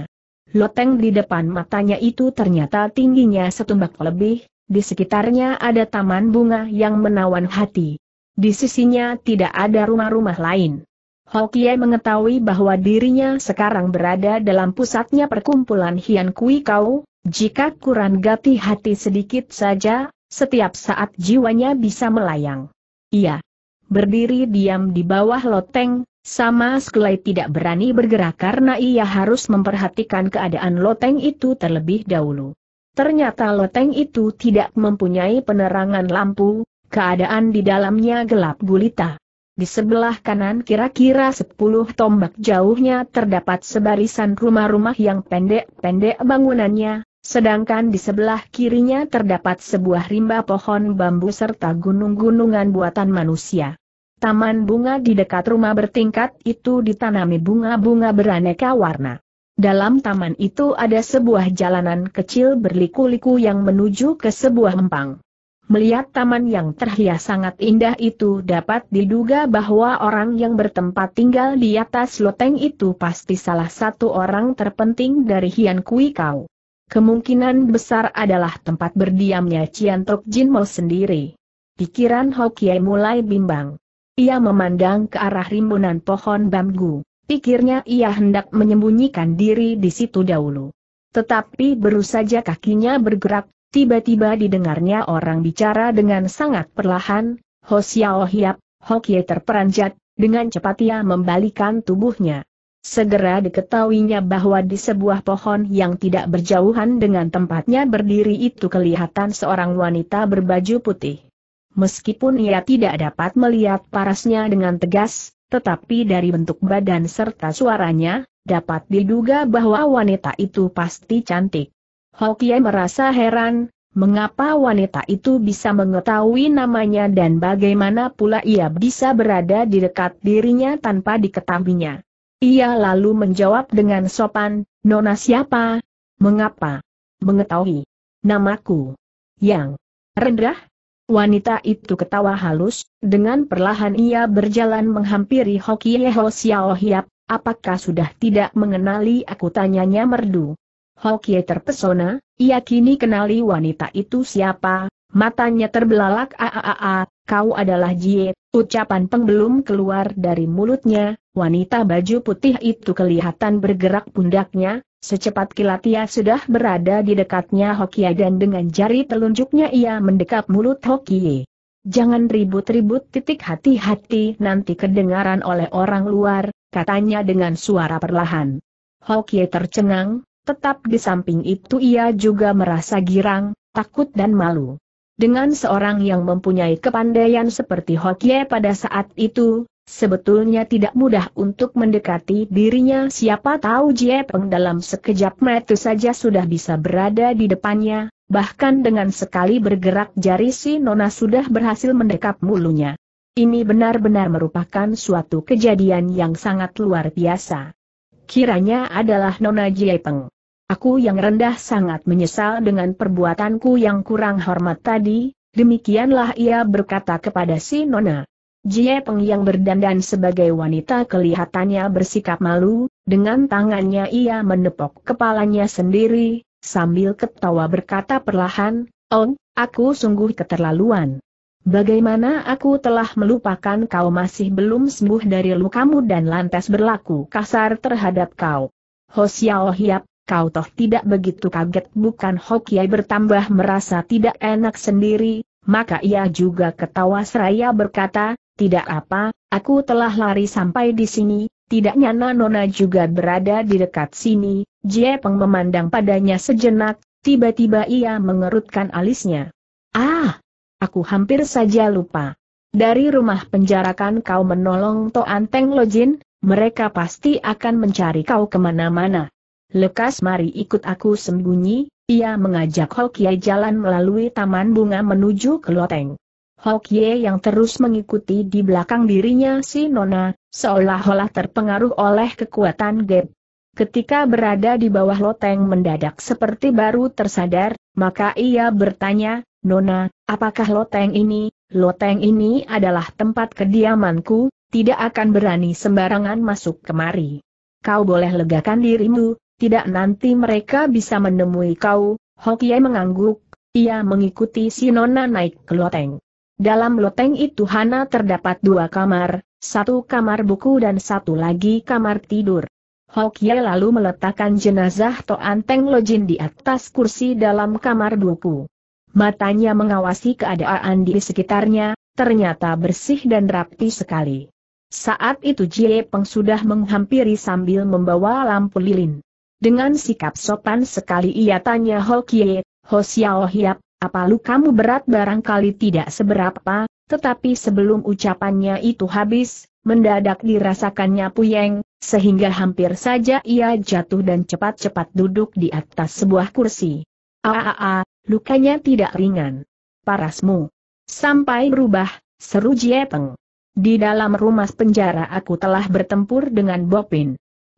Loteng di depan matanya itu ternyata tingginya setumbak lebih, di sekitarnya ada taman bunga yang menawan hati. Di sisinya tidak ada rumah-rumah lain. Hokie mengetahui bahwa dirinya sekarang berada dalam pusatnya perkumpulan Hian Kui Kau, jika kurang gati hati sedikit saja, setiap saat jiwanya bisa melayang. Iya. Berdiri diam di bawah loteng, sama sekali tidak berani bergerak karena ia harus memperhatikan keadaan loteng itu terlebih dahulu. Ternyata loteng itu tidak mempunyai penerangan lampu, keadaan di dalamnya gelap gulita. Di sebelah kanan kira-kira 10 tombak jauhnya terdapat sebarisan rumah-rumah yang pendek-pendek bangunannya, sedangkan di sebelah kirinya terdapat sebuah rimba pohon bambu serta gunung-gunungan buatan manusia. Taman bunga di dekat rumah bertingkat itu ditanami bunga-bunga beraneka warna. Dalam taman itu ada sebuah jalanan kecil berliku-liku yang menuju ke sebuah empang. Melihat taman yang terhias sangat indah itu dapat diduga bahwa orang yang bertempat tinggal di atas loteng itu pasti salah satu orang terpenting dari Hian Kui Kau. Kemungkinan besar adalah tempat berdiamnya Cian Tok Jin Mo sendiri. Pikiran Hokie mulai bimbang. Ia memandang ke arah rimbunan pohon bambu. Pikirnya ia hendak menyembunyikan diri di situ dahulu. Tetapi baru saja kakinya bergerak, tiba-tiba didengarnya orang bicara dengan sangat perlahan, Ho Xiao Hiap, Kie terperanjat, dengan cepat ia membalikan tubuhnya. Segera diketahuinya bahwa di sebuah pohon yang tidak berjauhan dengan tempatnya berdiri itu kelihatan seorang wanita berbaju putih. Meskipun ia tidak dapat melihat parasnya dengan tegas, tetapi dari bentuk badan serta suaranya, dapat diduga bahwa wanita itu pasti cantik. Hokie merasa heran, mengapa wanita itu bisa mengetahui namanya dan bagaimana pula ia bisa berada di dekat dirinya tanpa diketahuinya. Ia lalu menjawab dengan sopan, Nona siapa? Mengapa? Mengetahui. Namaku. Yang rendah? Wanita itu ketawa halus, dengan perlahan ia berjalan menghampiri Hoki Yeho Xiao Hiap, apakah sudah tidak mengenali aku tanyanya merdu. Hoki terpesona, ia kini kenali wanita itu siapa, matanya terbelalak aaa, kau adalah Jie, ucapan pengbelum keluar dari mulutnya, wanita baju putih itu kelihatan bergerak pundaknya, Secepat kilat ia sudah berada di dekatnya Hokia dan dengan jari telunjuknya ia mendekap mulut Hokie. Jangan ribut-ribut titik hati-hati nanti kedengaran oleh orang luar, katanya dengan suara perlahan. Hokie tercengang, tetap di samping itu ia juga merasa girang, takut dan malu. Dengan seorang yang mempunyai kepandaian seperti Hokie pada saat itu, Sebetulnya tidak mudah untuk mendekati dirinya siapa tahu Jie Peng dalam sekejap mata saja sudah bisa berada di depannya, bahkan dengan sekali bergerak jari si Nona sudah berhasil mendekap mulunya. Ini benar-benar merupakan suatu kejadian yang sangat luar biasa. Kiranya adalah Nona Jie Peng. Aku yang rendah sangat menyesal dengan perbuatanku yang kurang hormat tadi, demikianlah ia berkata kepada si Nona. Jie Peng yang berdandan sebagai wanita kelihatannya bersikap malu, dengan tangannya ia menepok kepalanya sendiri, sambil ketawa berkata perlahan, Ong, oh, aku sungguh keterlaluan. Bagaimana aku telah melupakan kau masih belum sembuh dari lukamu dan lantas berlaku kasar terhadap kau. Ho Xiao Hiap, kau toh tidak begitu kaget bukan Kiai bertambah merasa tidak enak sendiri, maka ia juga ketawa seraya berkata, tidak apa, aku telah lari sampai di sini, Tidaknya nyana Nona juga berada di dekat sini, Jie Peng memandang padanya sejenak, tiba-tiba ia mengerutkan alisnya. Ah! Aku hampir saja lupa. Dari rumah penjarakan kau menolong Toan Teng Lojin, mereka pasti akan mencari kau kemana-mana. Lekas mari ikut aku sembunyi, ia mengajak Hokiai jalan melalui taman bunga menuju ke loteng. Hok Ye yang terus mengikuti di belakang dirinya si Nona, seolah-olah terpengaruh oleh kekuatan Gap. Ketika berada di bawah loteng mendadak seperti baru tersadar, maka ia bertanya, Nona, apakah loteng ini? Loteng ini adalah tempat kediamanku, tidak akan berani sembarangan masuk kemari. Kau boleh legakan dirimu, tidak nanti mereka bisa menemui kau. Ye mengangguk, ia mengikuti si Nona naik ke loteng. Dalam loteng itu Hana terdapat dua kamar, satu kamar buku dan satu lagi kamar tidur. Hokye lalu meletakkan jenazah Toan Teng Lojin di atas kursi dalam kamar buku. Matanya mengawasi keadaan di sekitarnya, ternyata bersih dan rapi sekali. Saat itu Jie Peng sudah menghampiri sambil membawa lampu lilin. Dengan sikap sopan sekali ia tanya Hokye, Ho Xiao Hiap, apa kamu berat barangkali tidak seberapa, tetapi sebelum ucapannya itu habis, mendadak dirasakannya puyeng, sehingga hampir saja ia jatuh dan cepat-cepat duduk di atas sebuah kursi. Aaaa, ah, ah, ah, lukanya tidak ringan. Parasmu. Sampai berubah, seru Jiepeng. Di dalam rumah penjara aku telah bertempur dengan Bopin.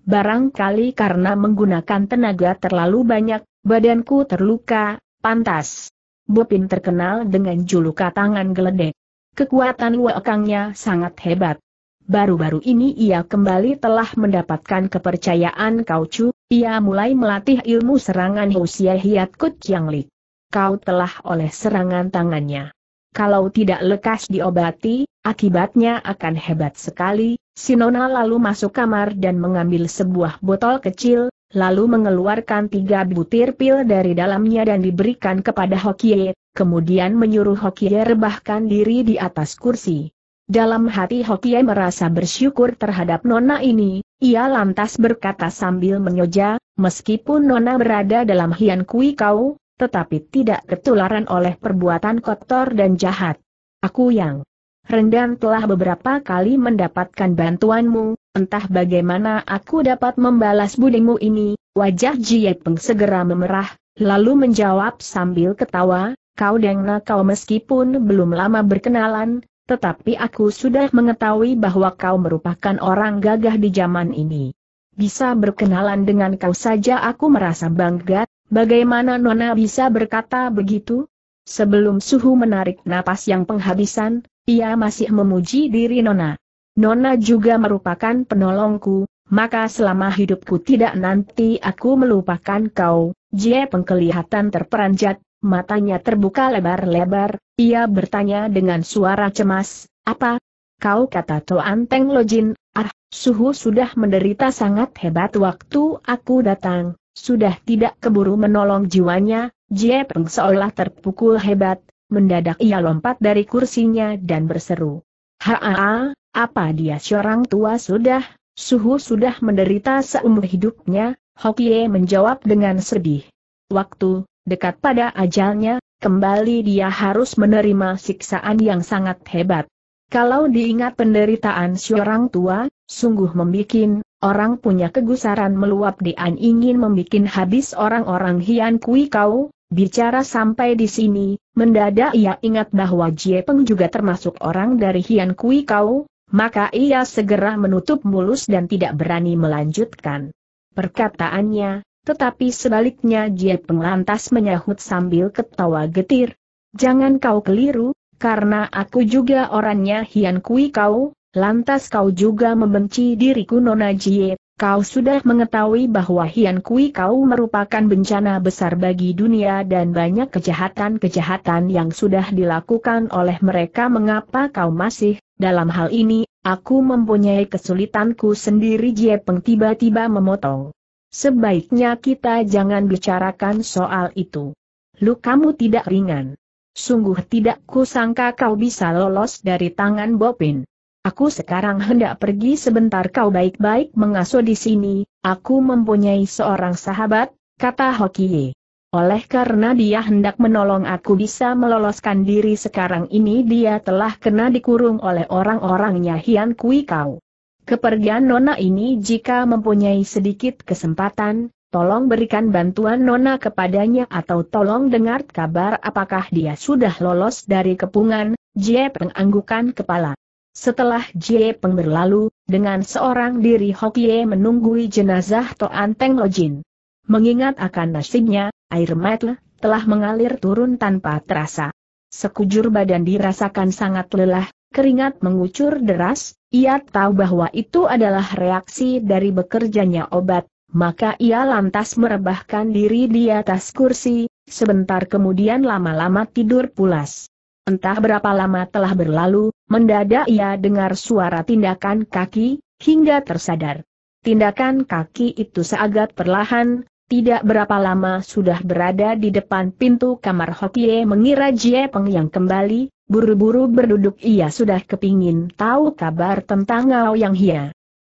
Barangkali karena menggunakan tenaga terlalu banyak, badanku terluka, pantas. Bupin terkenal dengan julukan tangan geledek. Kekuatan wakangnya sangat hebat. Baru-baru ini ia kembali telah mendapatkan kepercayaan Chu, ia mulai melatih ilmu serangan Hosea Hiat Kut Chiang Li. Kau telah oleh serangan tangannya. Kalau tidak lekas diobati, akibatnya akan hebat sekali. Sinona lalu masuk kamar dan mengambil sebuah botol kecil, lalu mengeluarkan tiga butir pil dari dalamnya dan diberikan kepada Hokie, kemudian menyuruh Hokie rebahkan diri di atas kursi. Dalam hati Hokie merasa bersyukur terhadap Nona ini, ia lantas berkata sambil menyoja, meskipun Nona berada dalam hian kui kau, tetapi tidak ketularan oleh perbuatan kotor dan jahat. Aku yang Rendan telah beberapa kali mendapatkan bantuanmu, entah bagaimana aku dapat membalas budimu ini, wajah Jie Peng segera memerah, lalu menjawab sambil ketawa, kau dengna kau meskipun belum lama berkenalan, tetapi aku sudah mengetahui bahwa kau merupakan orang gagah di zaman ini. Bisa berkenalan dengan kau saja aku merasa bangga, bagaimana Nona bisa berkata begitu? Sebelum suhu menarik napas yang penghabisan, ia masih memuji diri Nona. Nona juga merupakan penolongku, maka selama hidupku tidak nanti aku melupakan kau. Jie pengkelihatan terperanjat, matanya terbuka lebar-lebar, ia bertanya dengan suara cemas, apa? Kau kata Toan Teng Lojin, ah, suhu sudah menderita sangat hebat waktu aku datang, sudah tidak keburu menolong jiwanya, Jie Peng seolah terpukul hebat, mendadak ia lompat dari kursinya dan berseru. Haa, apa dia seorang tua sudah, suhu sudah menderita seumur hidupnya, Hokie menjawab dengan sedih. Waktu, dekat pada ajalnya, kembali dia harus menerima siksaan yang sangat hebat. Kalau diingat penderitaan seorang tua, sungguh membikin, orang punya kegusaran meluap dan ingin membikin habis orang-orang Hian Kui Kau, Bicara sampai di sini, mendadak ia ingat bahwa Jie Peng juga termasuk orang dari Hian Kui Kau, maka ia segera menutup mulus dan tidak berani melanjutkan perkataannya, tetapi sebaliknya Jie Peng lantas menyahut sambil ketawa getir. Jangan kau keliru, karena aku juga orangnya Hian Kui Kau, lantas kau juga membenci diriku Nona Jie Kau sudah mengetahui bahwa Hian Kui kau merupakan bencana besar bagi dunia dan banyak kejahatan-kejahatan yang sudah dilakukan oleh mereka mengapa kau masih, dalam hal ini, aku mempunyai kesulitanku sendiri Jie Peng tiba-tiba memotong. Sebaiknya kita jangan bicarakan soal itu. Lu kamu tidak ringan. Sungguh tidak kusangka kau bisa lolos dari tangan Bopin. Aku sekarang hendak pergi sebentar kau baik-baik mengasuh di sini, aku mempunyai seorang sahabat, kata Hokie. Oleh karena dia hendak menolong aku bisa meloloskan diri sekarang ini dia telah kena dikurung oleh orang-orangnya Hian Kui Kau. Kepergian Nona ini jika mempunyai sedikit kesempatan, tolong berikan bantuan Nona kepadanya atau tolong dengar kabar apakah dia sudah lolos dari kepungan, Jie penganggukan kepala. Setelah Jie Peng berlalu, dengan seorang diri Hokie menunggui jenazah Toan Teng Lojin. Mengingat akan nasibnya, air mata telah mengalir turun tanpa terasa. Sekujur badan dirasakan sangat lelah, keringat mengucur deras, ia tahu bahwa itu adalah reaksi dari bekerjanya obat, maka ia lantas merebahkan diri di atas kursi, sebentar kemudian lama-lama tidur pulas. Entah berapa lama telah berlalu, mendadak ia dengar suara tindakan kaki, hingga tersadar. Tindakan kaki itu seagak perlahan, tidak berapa lama sudah berada di depan pintu kamar Hokie mengira Jie Peng yang kembali, buru-buru berduduk ia sudah kepingin tahu kabar tentang Ngao Yang Hia.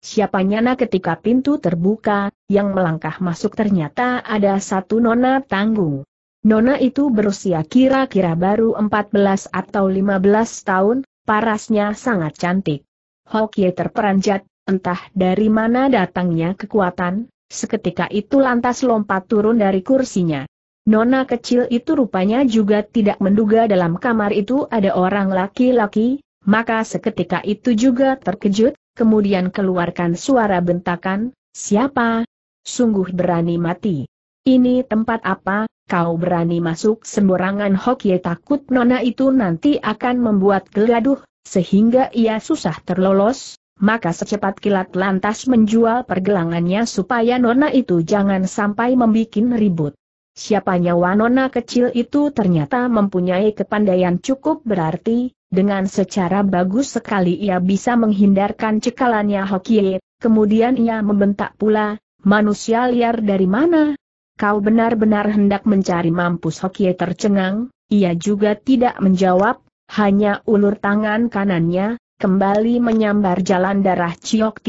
Siapa nyana ketika pintu terbuka, yang melangkah masuk ternyata ada satu nona tanggung. Nona itu berusia kira-kira baru 14 atau 15 tahun, parasnya sangat cantik. Hokye terperanjat, entah dari mana datangnya kekuatan, seketika itu lantas lompat turun dari kursinya. Nona kecil itu rupanya juga tidak menduga dalam kamar itu ada orang laki-laki, maka seketika itu juga terkejut, kemudian keluarkan suara bentakan, siapa? Sungguh berani mati. Ini tempat apa, kau berani masuk sembarangan Hokye takut nona itu nanti akan membuat geladuh, sehingga ia susah terlolos, maka secepat kilat lantas menjual pergelangannya supaya nona itu jangan sampai membuat ribut. Siapanya wanona kecil itu ternyata mempunyai kepandaian cukup berarti, dengan secara bagus sekali ia bisa menghindarkan cekalannya Hokie, kemudian ia membentak pula, manusia liar dari mana, kau benar-benar hendak mencari mampus Hokie tercengang, ia juga tidak menjawab, hanya ulur tangan kanannya, kembali menyambar jalan darah Ciok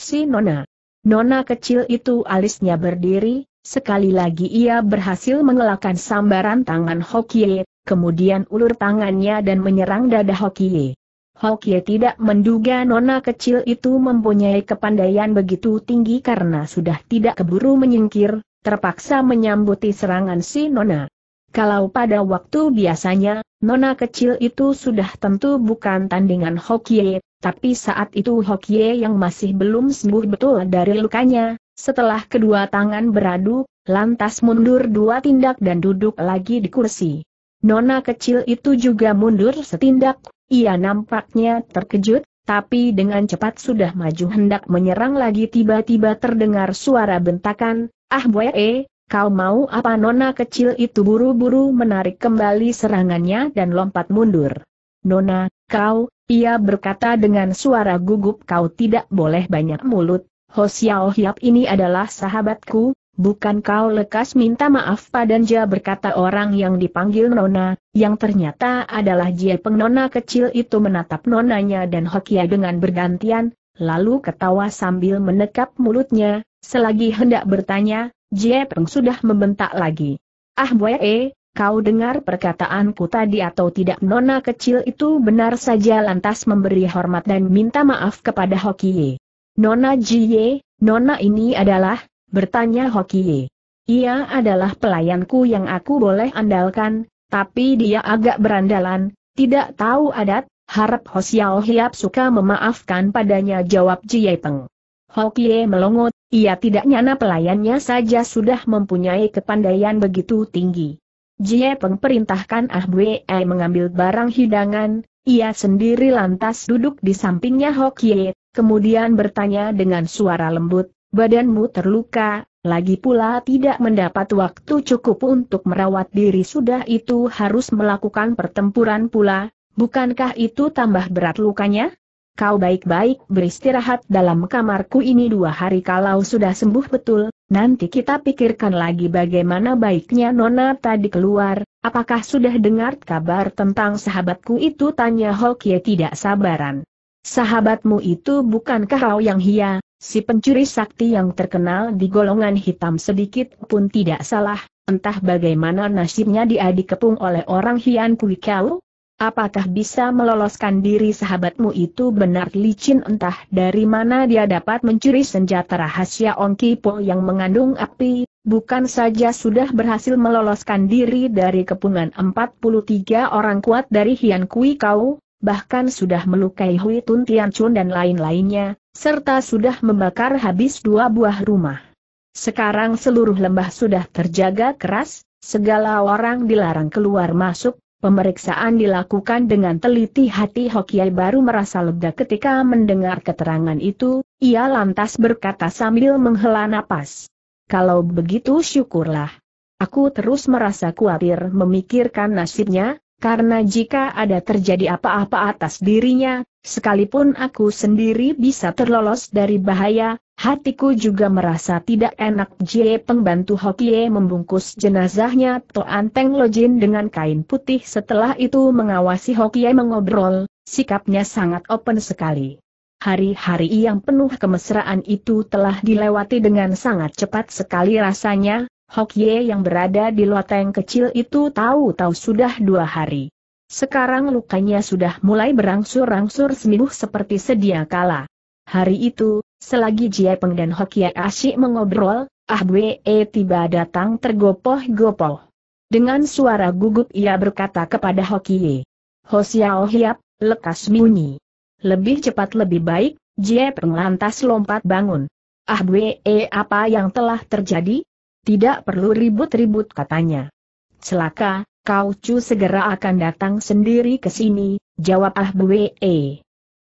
si Nona. Nona kecil itu alisnya berdiri, sekali lagi ia berhasil mengelakkan sambaran tangan Hokie, kemudian ulur tangannya dan menyerang dada Hokie. Hokie tidak menduga nona kecil itu mempunyai kepandaian begitu tinggi karena sudah tidak keburu menyingkir, terpaksa menyambuti serangan si Nona. Kalau pada waktu biasanya, Nona kecil itu sudah tentu bukan tandingan Hokie, tapi saat itu Hokie yang masih belum sembuh betul dari lukanya, setelah kedua tangan beradu, lantas mundur dua tindak dan duduk lagi di kursi. Nona kecil itu juga mundur setindak, ia nampaknya terkejut, tapi dengan cepat sudah maju hendak menyerang lagi tiba-tiba terdengar suara bentakan, ah eh, kau mau apa nona kecil itu buru-buru menarik kembali serangannya dan lompat mundur. Nona, kau, ia berkata dengan suara gugup kau tidak boleh banyak mulut, Ho Xiao Hiap ini adalah sahabatku, Bukan kau lekas minta maaf padanja berkata orang yang dipanggil Nona, yang ternyata adalah Jie Peng Nona kecil itu menatap nonanya dan Hokia dengan bergantian, lalu ketawa sambil menekap mulutnya, selagi hendak bertanya, Jie Peng sudah membentak lagi. Ah boye, eh, kau dengar perkataanku tadi atau tidak Nona kecil itu benar saja lantas memberi hormat dan minta maaf kepada Hokie. Nona Jie, Nona ini adalah, Bertanya Hokie. Ia adalah pelayanku yang aku boleh andalkan, tapi dia agak berandalan, tidak tahu adat, harap Hosiao Hiap suka memaafkan padanya jawab Jie Peng. Hokie melongot, ia tidak nyana pelayannya saja sudah mempunyai kepandaian begitu tinggi. Jie Peng perintahkan Ah Bue mengambil barang hidangan, ia sendiri lantas duduk di sampingnya Hokie, kemudian bertanya dengan suara lembut, Badanmu terluka, lagi pula tidak mendapat waktu cukup untuk merawat diri sudah itu harus melakukan pertempuran pula, bukankah itu tambah berat lukanya? Kau baik-baik beristirahat dalam kamarku ini dua hari kalau sudah sembuh betul, nanti kita pikirkan lagi bagaimana baiknya Nona tadi keluar, apakah sudah dengar kabar tentang sahabatku itu tanya Hokie tidak sabaran. Sahabatmu itu bukankah kau yang hia, Si pencuri sakti yang terkenal di golongan hitam sedikit pun tidak salah, entah bagaimana nasibnya dia dikepung oleh orang Hian Kui Kau. Apakah bisa meloloskan diri sahabatmu itu benar licin entah dari mana dia dapat mencuri senjata rahasia Ong Kipo yang mengandung api, bukan saja sudah berhasil meloloskan diri dari kepungan 43 orang kuat dari Hian Kui Kau, bahkan sudah melukai Hui Tun Tian Chun dan lain-lainnya, serta sudah membakar habis dua buah rumah. Sekarang seluruh lembah sudah terjaga keras, segala orang dilarang keluar masuk, pemeriksaan dilakukan dengan teliti hati Hokiai baru merasa lega ketika mendengar keterangan itu, ia lantas berkata sambil menghela napas. Kalau begitu syukurlah. Aku terus merasa khawatir memikirkan nasibnya, karena jika ada terjadi apa-apa atas dirinya, sekalipun aku sendiri bisa terlolos dari bahaya, hatiku juga merasa tidak enak Jie pembantu Hokie membungkus jenazahnya Toan Teng Lojin dengan kain putih setelah itu mengawasi Hokie mengobrol, sikapnya sangat open sekali. Hari-hari yang penuh kemesraan itu telah dilewati dengan sangat cepat sekali rasanya, Hokye yang berada di loteng kecil itu tahu-tahu sudah dua hari. Sekarang lukanya sudah mulai berangsur-angsur sembuh seperti sedia kala. Hari itu, selagi Jie Peng dan Hokye asyik mengobrol, Ah Bwe e tiba datang tergopoh-gopoh. Dengan suara gugup ia berkata kepada Hokye. Ho Xiao Hiap, lekas bunyi. Lebih cepat lebih baik, Jie Peng lantas lompat bangun. Ah Bwe e, apa yang telah terjadi? Tidak perlu ribut-ribut katanya. Celaka, kau cu segera akan datang sendiri ke sini, jawab Ah Bwe.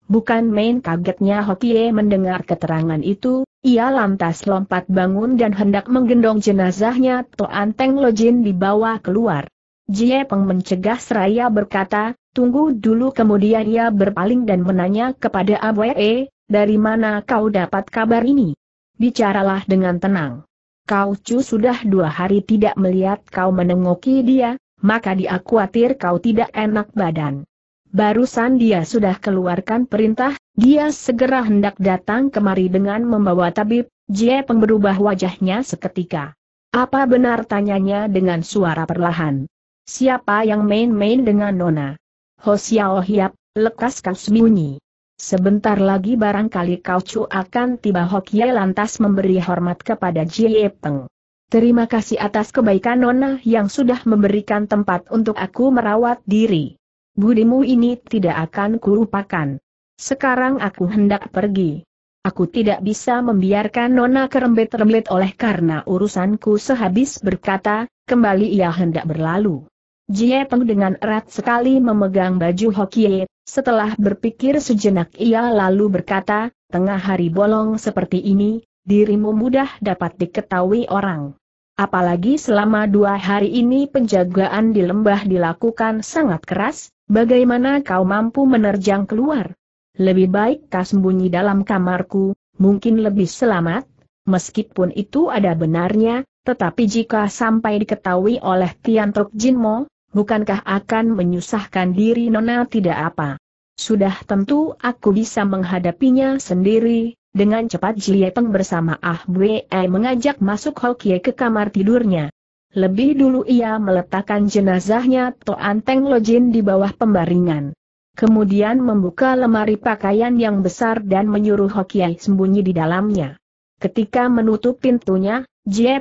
Bukan main kagetnya Hokie mendengar keterangan itu, ia lantas lompat bangun dan hendak menggendong jenazahnya Toan Teng Lojin dibawa keluar. Jie Peng mencegah seraya berkata, tunggu dulu kemudian ia berpaling dan menanya kepada Abwe, ah dari mana kau dapat kabar ini? Bicaralah dengan tenang. Kau cu sudah dua hari tidak melihat kau menengoki dia, maka dia khawatir kau tidak enak badan. Barusan dia sudah keluarkan perintah, dia segera hendak datang kemari dengan membawa tabib, Jie berubah wajahnya seketika. Apa benar tanyanya dengan suara perlahan? Siapa yang main-main dengan Nona? Ho Xiao Hiap, lekas kau sembunyi. Sebentar lagi barangkali kau cu akan tiba Hokye lantas memberi hormat kepada Jie Peng. Terima kasih atas kebaikan Nona yang sudah memberikan tempat untuk aku merawat diri. Budimu ini tidak akan kulupakan. Sekarang aku hendak pergi. Aku tidak bisa membiarkan Nona kerembet-rembet oleh karena urusanku sehabis berkata, kembali ia hendak berlalu. Jie Peng dengan erat sekali memegang baju Hokye, setelah berpikir sejenak ia lalu berkata, tengah hari bolong seperti ini, dirimu mudah dapat diketahui orang. Apalagi selama dua hari ini penjagaan di lembah dilakukan sangat keras, bagaimana kau mampu menerjang keluar? Lebih baik kau sembunyi dalam kamarku, mungkin lebih selamat, meskipun itu ada benarnya, tetapi jika sampai diketahui oleh Tiantok Jinmo, bukankah akan menyusahkan diri Nona tidak apa? Sudah tentu aku bisa menghadapinya sendiri, dengan cepat Jieteng bersama Ah Bwe mengajak masuk Hokie ke kamar tidurnya. Lebih dulu ia meletakkan jenazahnya Toan Teng Lojin di bawah pembaringan. Kemudian membuka lemari pakaian yang besar dan menyuruh Hokie sembunyi di dalamnya. Ketika menutup pintunya,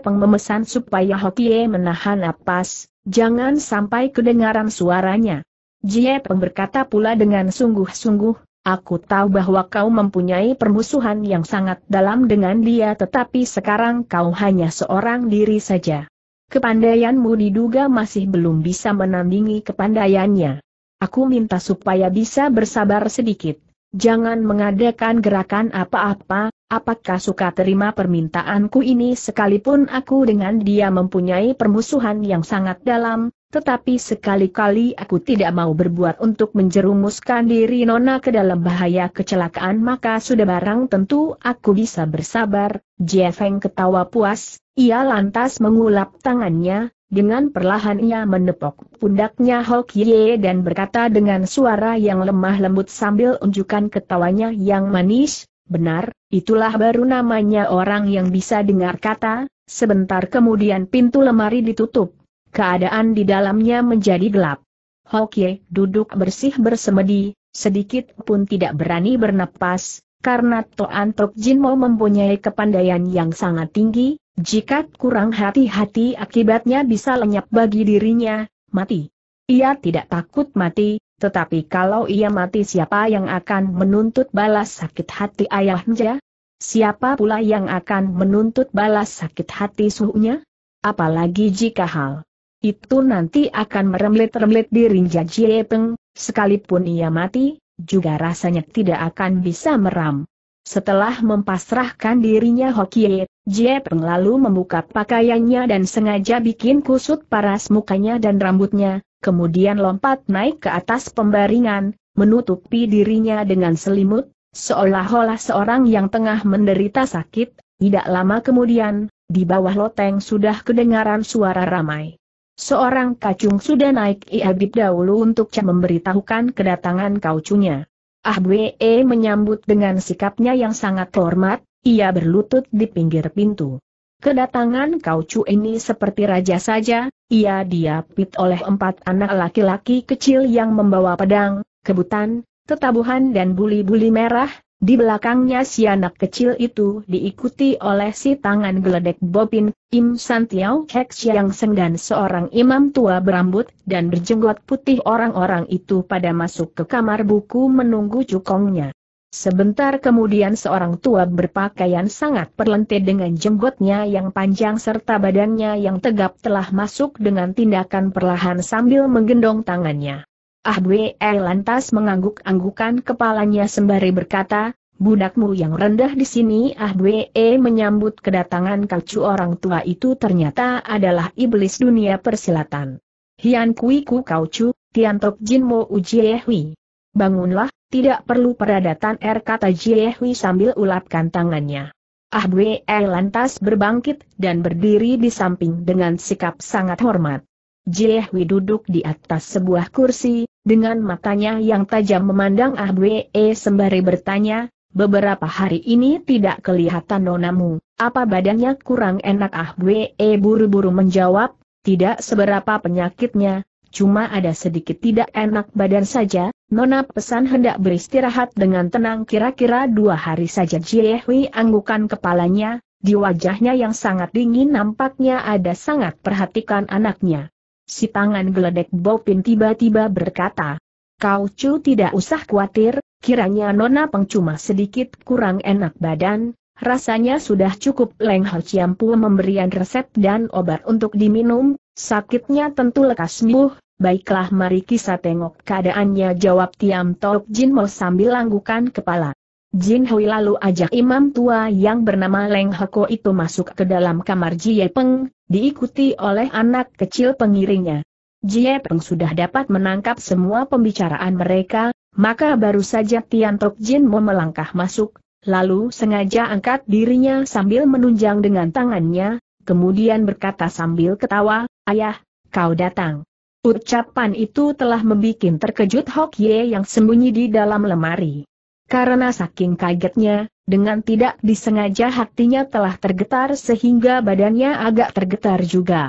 Peng memesan supaya Hokie menahan napas, Jangan sampai kedengaran suaranya. Jie Peng berkata pula dengan sungguh-sungguh, aku tahu bahwa kau mempunyai permusuhan yang sangat dalam dengan dia tetapi sekarang kau hanya seorang diri saja. Kepandaianmu diduga masih belum bisa menandingi kepandaiannya. Aku minta supaya bisa bersabar sedikit. Jangan mengadakan gerakan apa-apa, apakah suka terima permintaanku ini sekalipun aku dengan dia mempunyai permusuhan yang sangat dalam, tetapi sekali-kali aku tidak mau berbuat untuk menjerumuskan diri Nona ke dalam bahaya kecelakaan maka sudah barang tentu aku bisa bersabar. Jefeng ketawa puas, ia lantas mengulap tangannya, dengan perlahan ia menepok pundaknya Hok Ye dan berkata dengan suara yang lemah lembut sambil unjukkan ketawanya yang manis, benar, itulah baru namanya orang yang bisa dengar kata, sebentar kemudian pintu lemari ditutup. Keadaan di dalamnya menjadi gelap. Hok Ye duduk bersih bersemedi, sedikit pun tidak berani bernapas, karena Toan Tok Jin Mo mempunyai kepandaian yang sangat tinggi, jika kurang hati-hati akibatnya bisa lenyap bagi dirinya, mati. Ia tidak takut mati, tetapi kalau ia mati siapa yang akan menuntut balas sakit hati ayahnya? Siapa pula yang akan menuntut balas sakit hati suhunya? Apalagi jika hal itu nanti akan meremlet-remlet dirinya Jie Jiepeng, sekalipun ia mati, juga rasanya tidak akan bisa meram. Setelah mempasrahkan dirinya Hokie, Jie Peng lalu membuka pakaiannya dan sengaja bikin kusut paras mukanya dan rambutnya, kemudian lompat naik ke atas pembaringan, menutupi dirinya dengan selimut, seolah-olah seorang yang tengah menderita sakit, tidak lama kemudian, di bawah loteng sudah kedengaran suara ramai. Seorang kacung sudah naik Iabib dahulu untuk memberitahukan kedatangan kaucunya. Ah Bwe menyambut dengan sikapnya yang sangat hormat, ia berlutut di pinggir pintu. Kedatangan kau cu ini seperti raja saja, ia diapit oleh empat anak laki-laki kecil yang membawa pedang, kebutan, tetabuhan dan buli-buli merah, di belakangnya si anak kecil itu diikuti oleh si tangan geledek Bopin, Im Santiao Hek Siang Seng dan seorang imam tua berambut dan berjenggot putih orang-orang itu pada masuk ke kamar buku menunggu cukongnya. Sebentar kemudian seorang tua berpakaian sangat perlente dengan jenggotnya yang panjang serta badannya yang tegap telah masuk dengan tindakan perlahan sambil menggendong tangannya. Ah Ahwe eh, lantas mengangguk-anggukan kepalanya sembari berkata, Budakmu yang rendah di sini Ah Ahwe eh, menyambut kedatangan kacu orang tua itu ternyata adalah iblis dunia persilatan. Hian Kui Ku kau jin Tiantok Jinmo hui Bangunlah, tidak perlu peradatan R kata Jiehui sambil ulapkan tangannya. Ah Bwe eh, lantas berbangkit dan berdiri di samping dengan sikap sangat hormat. Jiehui duduk di atas sebuah kursi, dengan matanya yang tajam memandang Ah Bwe eh, sembari bertanya, beberapa hari ini tidak kelihatan nonamu, apa badannya kurang enak Ah Bwe eh, buru-buru menjawab, tidak seberapa penyakitnya, Cuma ada sedikit tidak enak badan saja, Nona pesan hendak beristirahat dengan tenang kira-kira dua hari saja Jie anggukan kepalanya, di wajahnya yang sangat dingin nampaknya ada sangat perhatikan anaknya. Si tangan geledek Bopin tiba-tiba berkata, Kau cu tidak usah khawatir, kiranya Nona Peng cuma sedikit kurang enak badan, rasanya sudah cukup Leng Ho Chiampu memberian resep dan obat untuk diminum, Sakitnya tentu lekas sembuh, baiklah mari kisah tengok keadaannya jawab Tiam Tok Jin Mo sambil langgukan kepala. Jin Hui lalu ajak imam tua yang bernama Leng Heko itu masuk ke dalam kamar Jie Peng, diikuti oleh anak kecil pengiringnya. Jie Peng sudah dapat menangkap semua pembicaraan mereka, maka baru saja Tian Tok Jin mau melangkah masuk, lalu sengaja angkat dirinya sambil menunjang dengan tangannya, kemudian berkata sambil ketawa, Ayah, kau datang. Ucapan itu telah membuat terkejut Hok Ye yang sembunyi di dalam lemari. Karena saking kagetnya, dengan tidak disengaja hatinya telah tergetar sehingga badannya agak tergetar juga.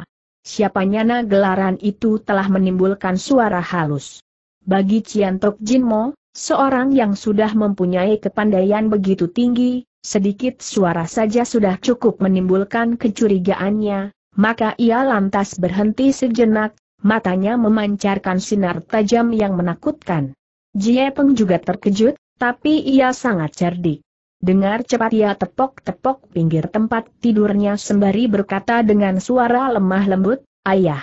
Siapa nyana gelaran itu telah menimbulkan suara halus. Bagi Cian Tok Jin Mo, Seorang yang sudah mempunyai kepandaian begitu tinggi, sedikit suara saja sudah cukup menimbulkan kecurigaannya, maka ia lantas berhenti sejenak, matanya memancarkan sinar tajam yang menakutkan. Jie Peng juga terkejut, tapi ia sangat cerdik. Dengar cepat ia tepok-tepok pinggir tempat tidurnya sembari berkata dengan suara lemah lembut, Ayah,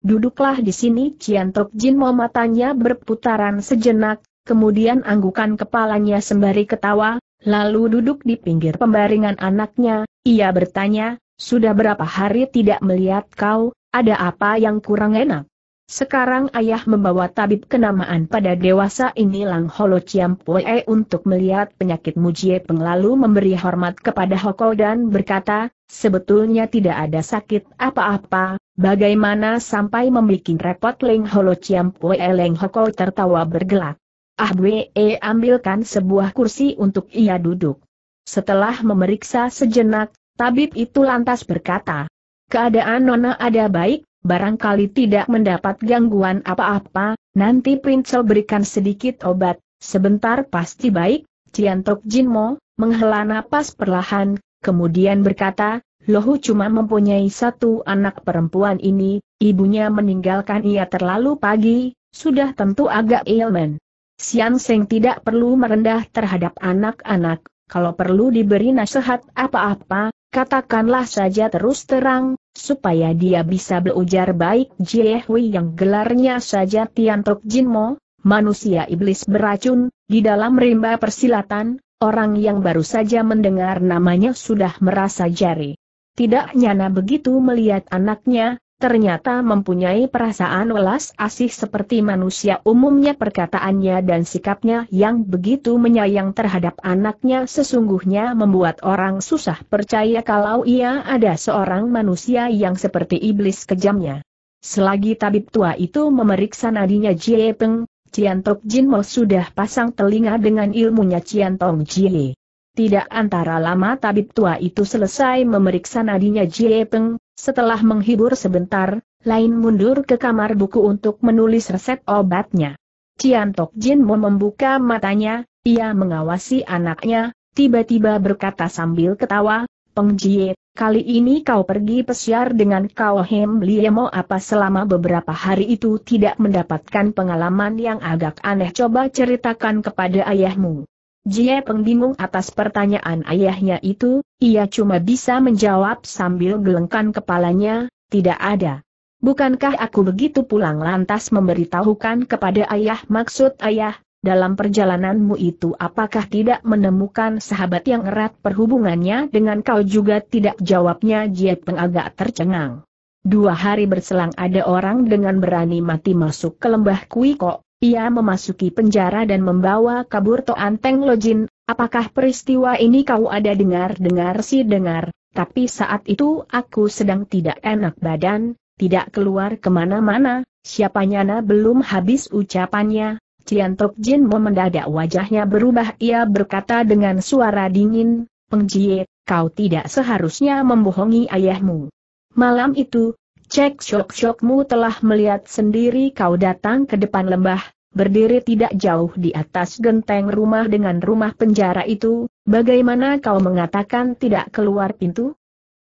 duduklah di sini Tok Jin mau matanya berputaran sejenak, kemudian anggukan kepalanya sembari ketawa, lalu duduk di pinggir pembaringan anaknya, ia bertanya, sudah berapa hari tidak melihat kau, ada apa yang kurang enak? Sekarang ayah membawa tabib kenamaan pada dewasa ini Lang Holo Pue untuk melihat penyakit Mujie, Peng lalu memberi hormat kepada Hoko dan berkata, sebetulnya tidak ada sakit apa-apa, bagaimana sampai memiliki repot Leng Holo Pue Leng Hoko tertawa bergelak. Ah Bwe ambilkan sebuah kursi untuk ia duduk. Setelah memeriksa sejenak, tabib itu lantas berkata, keadaan Nona ada baik, barangkali tidak mendapat gangguan apa-apa, nanti Princel berikan sedikit obat, sebentar pasti baik, Ciantok Jinmo, menghela napas perlahan, kemudian berkata, Lohu cuma mempunyai satu anak perempuan ini, ibunya meninggalkan ia terlalu pagi, sudah tentu agak ilmen. Siang Seng tidak perlu merendah terhadap anak-anak, kalau perlu diberi nasihat apa-apa, katakanlah saja terus terang, supaya dia bisa belajar baik Jie Hui yang gelarnya saja Tian Tok Jin Mo, manusia iblis beracun, di dalam rimba persilatan, orang yang baru saja mendengar namanya sudah merasa jari. Tidak nyana begitu melihat anaknya, ternyata mempunyai perasaan welas asih seperti manusia umumnya perkataannya dan sikapnya yang begitu menyayang terhadap anaknya sesungguhnya membuat orang susah percaya kalau ia ada seorang manusia yang seperti iblis kejamnya. Selagi tabib tua itu memeriksa nadinya Jie Peng, Cian Tok Jin Mo sudah pasang telinga dengan ilmunya Cian Tong Jie. Tidak antara lama tabib tua itu selesai memeriksa nadinya Jie Peng, setelah menghibur sebentar, Lain mundur ke kamar buku untuk menulis resep obatnya. Cian Tok Jin mau membuka matanya, ia mengawasi anaknya, tiba-tiba berkata sambil ketawa, Peng Jie, kali ini kau pergi pesiar dengan Kao Hem Liemo apa selama beberapa hari itu tidak mendapatkan pengalaman yang agak aneh coba ceritakan kepada ayahmu. Jie pengbingung atas pertanyaan ayahnya itu, ia cuma bisa menjawab sambil gelengkan kepalanya, tidak ada. Bukankah aku begitu pulang lantas memberitahukan kepada ayah maksud ayah, dalam perjalananmu itu apakah tidak menemukan sahabat yang erat perhubungannya dengan kau juga tidak jawabnya Jie Peng agak tercengang. Dua hari berselang ada orang dengan berani mati masuk ke lembah Kui Kok. Ia memasuki penjara dan membawa kabur Toan Teng Lojin, apakah peristiwa ini kau ada dengar-dengar si dengar, tapi saat itu aku sedang tidak enak badan, tidak keluar kemana-mana, siapa nyana belum habis ucapannya, Cian Tok Jin memendadak wajahnya berubah ia berkata dengan suara dingin, Pengjie, kau tidak seharusnya membohongi ayahmu. Malam itu, Cek syok-syokmu telah melihat sendiri kau datang ke depan lembah, berdiri tidak jauh di atas genteng rumah dengan rumah penjara itu, bagaimana kau mengatakan tidak keluar pintu?